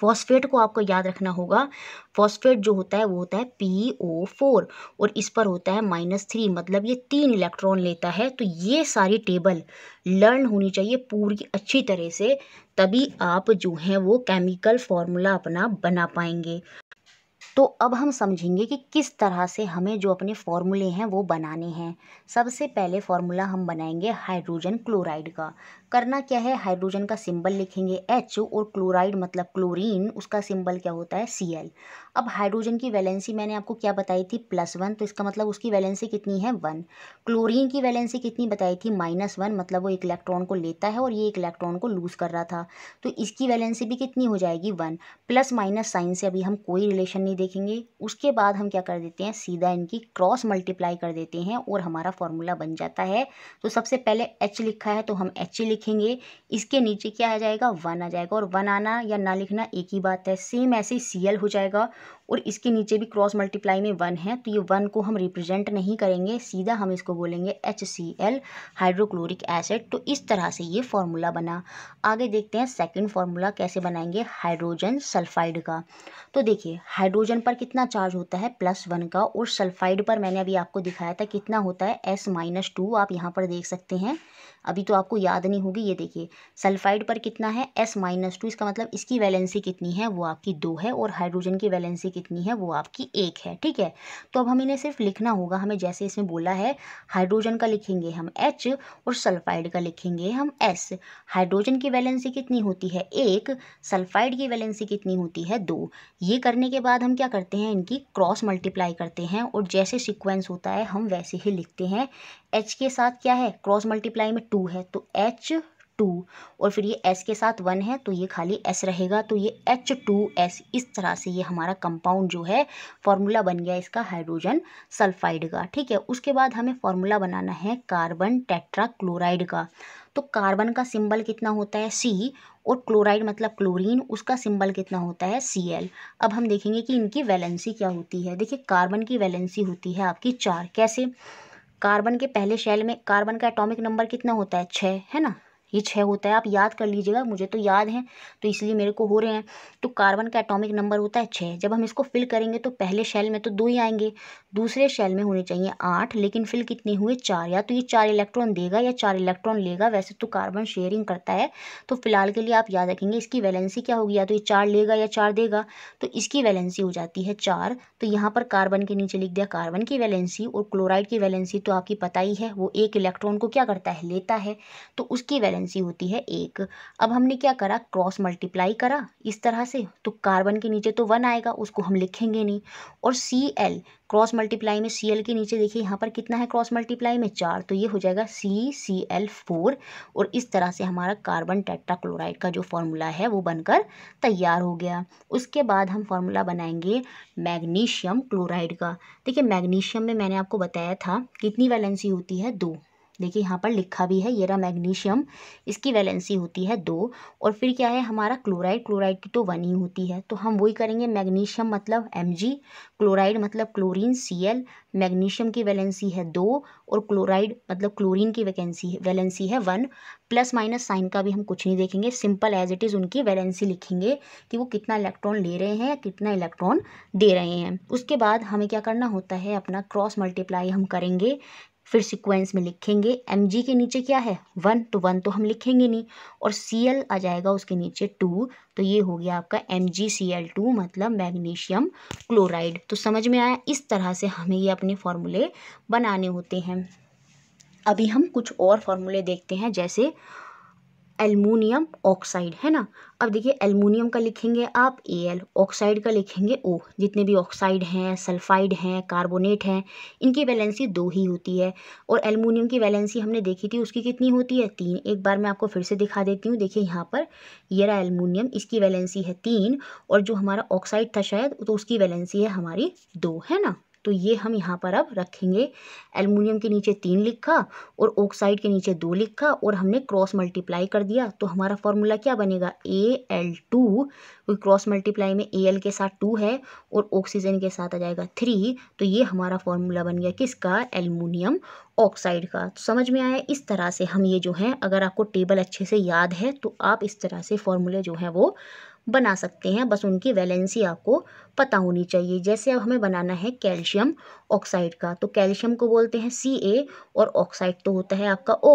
फॉस्फेट को आपको याद रखना होगा फॉस्फेट जो होता है वो होता है पी ओ फोर और इस पर होता है माइनस थ्री मतलब ये तीन इलेक्ट्रॉन लेता है तो ये सारी टेबल लर्न होनी चाहिए पूरी अच्छी तरह से तभी आप जो हैं वो केमिकल फॉर्मूला अपना बना पाएंगे तो अब हम समझेंगे कि किस तरह से हमें जो अपने फॉर्मूले हैं वो बनाने हैं सबसे पहले फॉर्मूला हम बनाएंगे हाइड्रोजन क्लोराइड का करना क्या है हाइड्रोजन का सिंबल लिखेंगे एच और क्लोराइड मतलब क्लोरीन उसका सिंबल क्या होता है सी एल अब हाइड्रोजन की वैलेंसी मैंने आपको क्या बताई थी प्लस वन तो इसका मतलब उसकी वैलेंसी कितनी है वन क्लोरीन की वैलेंसी कितनी बताई थी माइनस वन मतलब वो एक इलेक्ट्रॉन को लेता है और ये एक इलेक्ट्रॉन को लूज़ कर रहा था तो इसकी वैलेंसी भी कितनी हो जाएगी वन प्लस माइनस साइन से अभी हम कोई रिलेशन नहीं देखेंगे उसके बाद हम क्या कर देते हैं सीधा इनकी क्रॉस मल्टीप्लाई कर देते हैं और हमारा फॉर्मूला बन जाता है तो सबसे पहले एच लिखा है तो हम एच लिख लिखेंगे इसके नीचे क्या आ जाएगा वन आ जाएगा और वन आना या ना लिखना एक ही बात है सेम ऐसे ही सी एल हो जाएगा और इसके नीचे भी क्रॉस मल्टीप्लाई में वन है तो ये वन को हम रिप्रेजेंट नहीं करेंगे सीधा हम इसको बोलेंगे H C L hydrochloric acid तो इस तरह से ये फार्मूला बना आगे देखते हैं सेकेंड फार्मूला कैसे बनाएंगे हाइड्रोजन सल्फाइड का तो देखिए हाइड्रोजन पर कितना चार्ज होता है प्लस वन का और सल्फाइड पर मैंने अभी आपको दिखाया था कितना होता है एस माइनस टू आप यहाँ पर देख सकते हैं अभी तो आपको याद नहीं होगी ये देखिए सल्फाइड पर कितना है एस माइनस टू इसका मतलब इसकी वैलेंसी कितनी है वो आपकी दो है और हाइड्रोजन की वैलेंसी कितनी है वो आपकी एक है ठीक है तो अब हम इन्हें सिर्फ लिखना होगा हमें जैसे इसमें बोला है हाइड्रोजन का लिखेंगे हम एच और सल्फाइड का लिखेंगे हम एस हाइड्रोजन की वैलेंसी कितनी होती है एक सल्फाइड की वैलेंसी कितनी होती है दो ये करने के बाद हम क्या करते हैं इनकी क्रॉस मल्टीप्लाई करते हैं और जैसे सिक्वेंस होता है हम वैसे ही लिखते हैं एच के साथ क्या है क्रॉस मल्टीप्लाई में टू है तो एच टू और फिर ये एस के साथ वन है तो ये खाली एस रहेगा तो ये एच टू एस इस तरह से ये हमारा कंपाउंड जो है फॉर्मूला बन गया इसका हाइड्रोजन सल्फाइड का ठीक है उसके बाद हमें फॉर्मूला बनाना है कार्बन टेट्रा क्लोराइड का तो कार्बन का सिंबल कितना होता है सी और क्लोराइड मतलब क्लोरीन उसका सिंबल कितना होता है सी एल अब हम देखेंगे कि इनकी वैलेंसी क्या होती है देखिए कार्बन की वैलेंसी होती है आपकी चार कैसे कार्बन के पहले शैल में कार्बन का एटॉमिक नंबर कितना होता है छः है ना ये छः होता है आप याद कर लीजिएगा मुझे तो याद है तो इसलिए मेरे को हो रहे हैं तो कार्बन का एटॉमिक नंबर होता है छः जब हम इसको फिल करेंगे तो पहले शेल में तो दो ही आएंगे दूसरे शेल में होने चाहिए आठ लेकिन फिल कितने हुए चार या तो ये चार इलेक्ट्रॉन देगा या चार इलेक्ट्रॉन लेगा वैसे तो कार्बन शेयरिंग करता है तो फिलहाल के लिए आप याद रखेंगे इसकी वैलेंसी क्या होगी या तो ये चार लेगा या चार देगा तो इसकी वैलेंसी हो जाती है चार तो यहाँ पर कार्बन के नीचे लिख दिया कार्बन की वैलेंसी और क्लोराइड की वैलेंसी तो आपकी पता ही है वो एक इलेक्ट्रॉन को क्या करता है लेता है तो उसकी वैलेंसी वैलेंसी होती है एक अब हमने क्या करा क्रॉस मल्टीप्लाई करा इस तरह से तो कार्बन के नीचे तो वन आएगा उसको हम लिखेंगे नहीं और सी एल क्रॉस मल्टीप्लाई में सी एल के नीचे देखिए यहाँ पर कितना है क्रॉस मल्टीप्लाई में चार तो ये हो जाएगा सी सी एल फोर और इस तरह से हमारा कार्बन क्लोराइड का जो फॉर्मूला है वो बनकर तैयार हो गया उसके बाद हम फार्मूला बनाएंगे मैग्नीशियम क्लोराइड का देखिए मैग्नीशियम में मैंने आपको बताया था कितनी वैलेंसी होती है दो देखिए यहाँ पर लिखा भी है ये रहा मैग्नीशियम इसकी वैलेंसी होती है दो और फिर क्या है हमारा क्लोराइड क्लोराइड की तो वन ही होती है तो हम वही करेंगे मैग्नीशियम मतलब एम क्लोराइड मतलब क्लोरीन सी एल मैग्नीशियम की वैलेंसी है दो और क्लोराइड मतलब क्लोरीन की वैकेंसी वैलेंसी है वन प्लस माइनस साइन का भी हम कुछ नहीं देखेंगे सिंपल एज इट इज़ उनकी वैलेंसी लिखेंगे कि वो कितना इलेक्ट्रॉन ले रहे हैं या कितना इलेक्ट्रॉन दे रहे हैं उसके बाद हमें क्या करना होता है अपना क्रॉस मल्टीप्लाई हम करेंगे फिर सिक्वेंस में लिखेंगे एम जी के नीचे क्या है वन तो वन तो हम लिखेंगे नहीं और सी एल आ जाएगा उसके नीचे टू तो ये हो गया आपका M G C L two मतलब मैग्नीशियम क्लोराइड तो समझ में आया इस तरह से हमें ये अपने फॉर्मूले बनाने होते हैं अभी हम कुछ और फॉर्मूले देखते हैं जैसे एलमोनियम ऑक्साइड है ना अब देखिए एलमोनियम का लिखेंगे आप ए एल ऑक्साइड का लिखेंगे ओ जितने भी ऑक्साइड हैं सल्फाइड हैं कार्बोनेट हैं इनकी वैलेंसी दो ही होती है और एलमोनियम की वैलेंसी हमने देखी थी उसकी कितनी होती है तीन एक बार मैं आपको फिर से दिखा देती हूँ देखिए यहाँ पर ये रहा एलमोनियम इसकी वैलेंसी है तीन और जो हमारा ऑक्साइड था शायद तो उसकी वैलेंसी है हमारी दो है ना तो ये हम यहाँ पर अब रखेंगे एलमिनियम के नीचे तीन लिखा और ऑक्साइड के नीचे दो लिखा और हमने क्रॉस मल्टीप्लाई कर दिया तो हमारा फॉर्मूला क्या बनेगा ए एल टू क्योंकि क्रॉस मल्टीप्लाई में ए एल के साथ टू है और ऑक्सीजन के साथ आ जाएगा थ्री तो ये हमारा फॉर्मूला बन गया किसका एलमिनियम ऑक्साइड का तो समझ में आया इस तरह से हम ये जो है अगर आपको टेबल अच्छे से याद है तो आप इस तरह से फॉर्मूले जो हैं वो बना सकते हैं बस उनकी वैलेंसी आपको पता होनी चाहिए जैसे अब हमें बनाना है कैल्शियम ऑक्साइड का तो कैल्शियम को बोलते हैं सी ए और ऑक्साइड तो होता है आपका ओ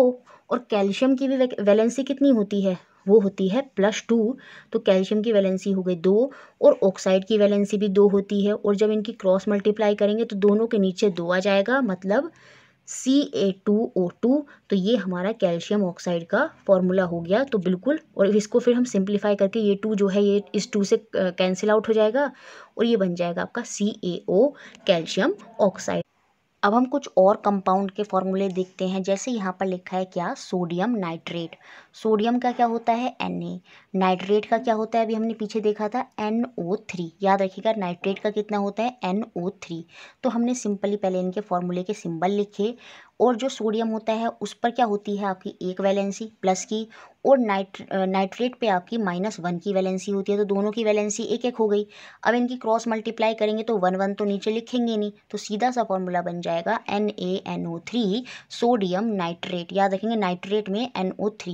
और कैल्शियम की भी वैलेंसी कितनी होती है वो होती है प्लस टू तो कैल्शियम की वैलेंसी हो गई दो और ऑक्साइड की वैलेंसी भी दो होती है और जब इनकी क्रॉस मल्टीप्लाई करेंगे तो दोनों के नीचे दो आ जाएगा मतलब सी ए टू ओ टू तो ये हमारा कैल्शियम ऑक्साइड का फॉर्मूला हो गया तो बिल्कुल और इसको फिर हम सिंप्लीफाई करके ये टू जो है ये इस टू से कैंसिल आउट हो जाएगा और ये बन जाएगा आपका सी ए ओ कैल्शियम ऑक्साइड अब हम कुछ और कंपाउंड के फॉर्मूले देखते हैं जैसे यहाँ पर लिखा है क्या सोडियम नाइट्रेट सोडियम का क्या होता है Na नाइट्रेट का क्या होता है अभी हमने पीछे देखा था NO3 याद रखिएगा नाइट्रेट का कितना होता है NO3 तो हमने सिंपली पहले इनके फॉर्मूले के सिंबल लिखे और जो सोडियम होता है उस पर क्या होती है आपकी एक वैलेंसी प्लस की और नाइट नाइट्रेट पे आपकी माइनस वन की वैलेंसी होती है तो दोनों की वैलेंसी एक एक हो गई अब इनकी क्रॉस मल्टीप्लाई करेंगे तो वन वन तो नीचे लिखेंगे नहीं तो सीधा सा फॉर्मूला बन जाएगा N A N O three sodium nitrate याद रखेंगे नाइट्रेट में एन ओ थ्री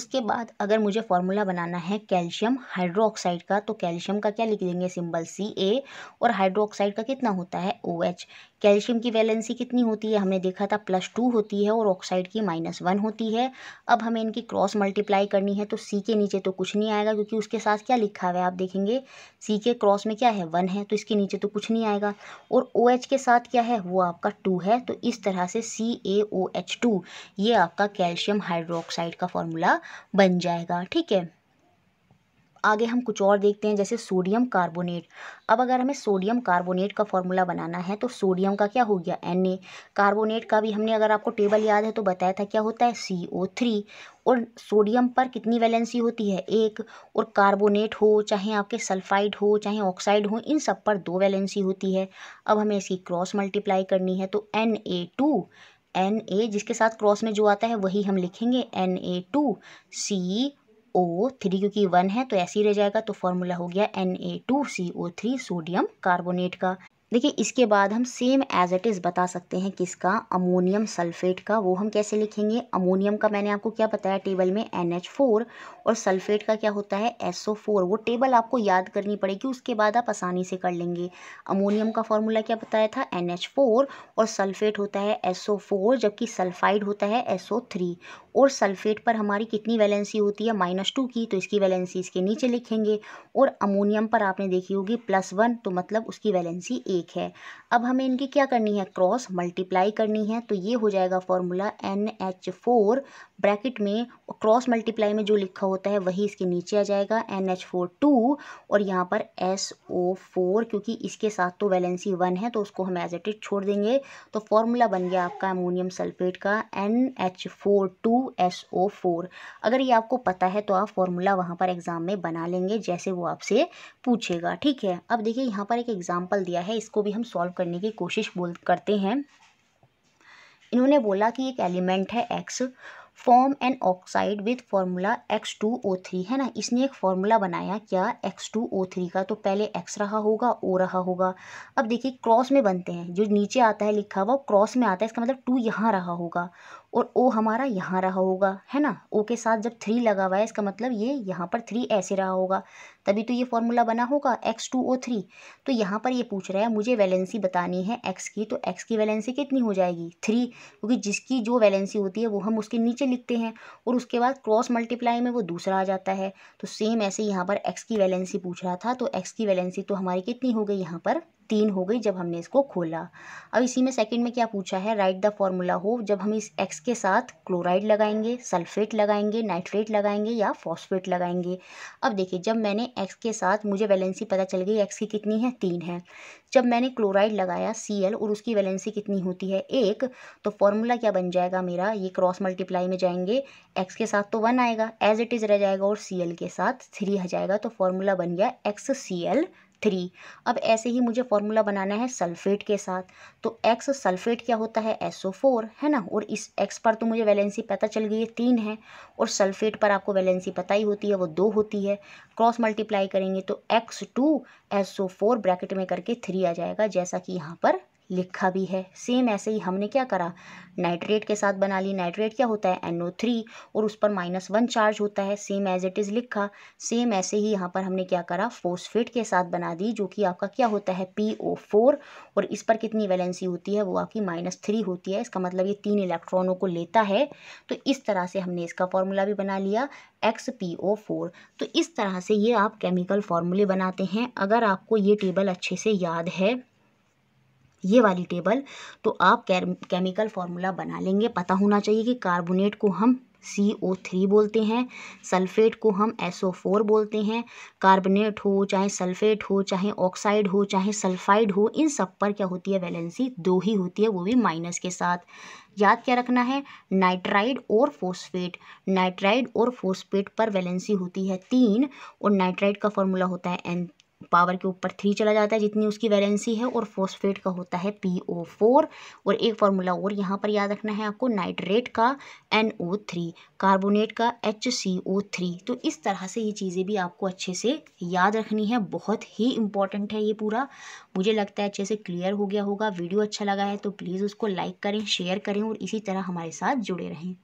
उसके बाद अगर मुझे फॉर्मूला बनाना है कैल्शियम हाइड्रोक्साइड का तो कैल्शियम का क्या लिख देंगे सिंबल सी ए और हाइड्रोक्साइड का कितना होता है ओ OH. एच कैल्शियम की वैलेंसी कितनी होती है हमने देखा था प्लस टू होती है और ऑक्साइड की माइनस वन होती है अब हमें इनकी क्रॉस मल्टीप्लाई करनी है तो सी के नीचे तो कुछ नहीं आएगा क्योंकि उसके साथ क्या लिखा हुआ है आप देखेंगे सी के क्रॉस में क्या है वन है तो इसके नीचे तो कुछ नहीं आएगा और ओ OH एच के साथ क्या है वो आपका टू है तो इस तरह से सी ए ओ एच टू ये आपका कैल्शियम हाइड्रोक्साइड का फॉर्मूला बन जाएगा ठीक है आगे हम कुछ और देखते हैं जैसे सोडियम कार्बोनेट अब अगर हमें सोडियम कार्बोनेट का फॉर्मूला बनाना है तो सोडियम का क्या हो गया एन कार्बोनेट का भी हमने अगर आपको टेबल याद है तो बताया था क्या होता है सी ओ थ्री और सोडियम पर कितनी वैलेंसी होती है एक और कार्बोनेट हो चाहे आपके सल्फाइड हो चाहे ऑक्साइड हो इन सब पर दो वैलेंसी होती है अब हमें इसकी क्रॉस मल्टीप्लाई करनी है तो N A two N A जिसके साथ क्रॉस में जो आता है वही हम लिखेंगे N A two C O three क्योंकि वन है तो ऐसे ही रह जाएगा तो फॉर्मूला हो गया N A two C O three sodium carbonate का देखिए इसके बाद हम सेम एज इट इज़ बता सकते हैं किसका अमोनियम सल्फेट का वो हम कैसे लिखेंगे अमोनियम का मैंने आपको क्या बताया टेबल में एन एच फोर और सल्फेट का क्या होता है एसओ फोर वो टेबल आपको याद करनी पड़ेगी उसके बाद आप आसानी से कर लेंगे अमोनियम का फॉर्मूला क्या बताया था एन एच फोर और सल्फेट होता है एसओ फोर जबकि सल्फाइड होता है एसओ थ्री और सल्फेट पर हमारी कितनी वैलेंसी होती है माइनस टू की तो इसकी वैलेंसी इसके नीचे लिखेंगे और अमोनियम पर आपने देखी होगी प्लस वन तो मतलब उसकी वैलेंसी एक है अब हमें इनकी क्या करनी है क्रॉस मल्टीप्लाई करनी है तो ये हो जाएगा formula N H four bracket में क्रॉस मल्टीप्लाई में जो लिखा हो होता है वही इसके नीचे आ जाएगा एन एच फोर टू और यहाँ पर एस ओ फोर क्योंकि इसके साथ तो वैलेंसी वन है तो उसको हम एज एट इट छोड़ देंगे तो फॉर्मूला बन गया आपका अमोनियम सल्फेट का N H four two S O four अगर ये आपको पता है तो आप फॉर्मूला वहाँ पर एग्ज़ाम में बना लेंगे जैसे वो आपसे पूछेगा ठीक है अब देखिए यहाँ पर एक एग्ज़ाम्पल दिया है इसको भी हम सॉल्व करने की कोशिश बोल करते हैं इन्होंने बोला कि एक एलिमेंट है X form an oxide with formula X two O three है ना इसने एक फार्मूला बनाया क्या एक्स टू ओ थ्री का तो पहले एक्स रहा होगा ओ रहा होगा अब देखिए क्रॉस में बनते हैं जो नीचे आता है लिखा हुआ क्रॉस में आता है इसका मतलब टू यहाँ रहा होगा और ओ हमारा यहाँ रहा होगा है ना ओ के साथ जब थ्री लगा हुआ है इसका मतलब ये यहाँ पर थ्री ऐसे रहा होगा तभी तो ये फॉर्मूला बना होगा एक्स टू ओ थ्री तो यहाँ पर ये पूछ रहा है मुझे वैलेंसी बतानी है एक्स की तो एक्स की वैलेंसी कितनी हो जाएगी थ्री क्योंकि जिसकी जो वैलेंसी होती है वो हम उसके नीचे लिखते हैं और उसके बाद क्रॉस मल्टीप्लाई में वो दूसरा आ जाता है तो सेम ऐसे यहाँ पर एक्स की वैलेंसी पूछ रहा था तो एक्स की वैलेंसी तो हमारी कितनी हो गई यहाँ पर तीन हो गई जब हमने इसको खोला अब इसी में सेकंड में क्या पूछा है राइट द फॉर्मूला हो जब हम इस एक्स के साथ क्लोराइड लगाएंगे सल्फेट लगाएंगे नाइट्रेट लगाएंगे या फॉस्फेट लगाएंगे अब देखिए जब मैंने एक्स के साथ मुझे वैलेंसी पता चल गई एक्स की कितनी है तीन है जब मैंने क्लोराइड लगाया सी और उसकी वैलेंसी कितनी होती है एक तो फॉर्मूला क्या बन जाएगा मेरा ये क्रॉस मल्टीप्लाई में जाएंगे एक्स के साथ तो वन आएगा एज इट इज़ रह जाएगा और सी के साथ थ्री आ जाएगा तो फॉर्मूला बन गया एक्स सी एल थ्री अब ऐसे ही मुझे फॉर्मूला बनाना है सल्फेट के साथ तो एक्स सल्फेट क्या होता है एस ओ फोर है ना और इस एक्स पर तो मुझे वैलेंसी पता चल गई है तीन है और सल्फेट पर आपको वैलेंसी पता ही होती है वो दो होती है क्रॉस मल्टीप्लाई करेंगे तो X two S O four bracket में करके थ्री आ जाएगा जैसा कि यहाँ पर लिखा भी है सेम ऐसे ही हमने क्या करा नाइट्रेट के साथ बना ली नाइट्रेट क्या होता है एन थ्री और उस पर माइनस वन चार्ज होता है सेम एज इट इज़ लिखा सेम ऐसे ही यहाँ पर हमने क्या करा फोस्फेट के साथ बना दी जो कि आपका क्या होता है पी ओ फोर और इस पर कितनी वैलेंसी होती है वो आपकी माइनस थ्री होती है इसका मतलब ये तीन इलेक्ट्रॉनों को लेता है तो इस तरह से हमने इसका फॉर्मूला भी बना लिया एक्स पी ओ फोर तो इस तरह से ये आप केमिकल फार्मूले बनाते हैं अगर आपको ये टेबल अच्छे से याद है ये वाली टेबल तो आप केमिकल फार्मूला बना लेंगे पता होना चाहिए कि कार्बोनेट को हम सी ओ थ्री बोलते हैं सल्फेट को हम एस ओ फोर बोलते हैं कार्बोनेट हो चाहे सल्फेट हो चाहे ऑक्साइड हो चाहे सल्फाइड हो इन सब पर क्या होती है वैलेंसी दो ही होती है वो भी माइनस के साथ याद क्या रखना है नाइट्राइड और फोस्फेट नाइट्राइड और फोस्फेट पर वैलेंसी होती है तीन और नाइट्राइड का फॉर्मूला होता है एन पावर के ऊपर थ्री चला जाता है जितनी उसकी वैलेंसी है और फॉस्फेट का होता है पी ओ फोर और एक फार्मूला और यहाँ पर याद रखना है आपको नाइट्रेट का एन ओ थ्री कार्बोनेट का एच सी ओ थ्री तो इस तरह से ये चीज़ें भी आपको अच्छे से याद रखनी है बहुत ही इंपॉर्टेंट है ये पूरा मुझे लगता है अच्छे से क्लियर हो गया होगा वीडियो अच्छा लगा है तो प्लीज़ उसको लाइक करें शेयर करें और इसी तरह हमारे साथ जुड़े रहें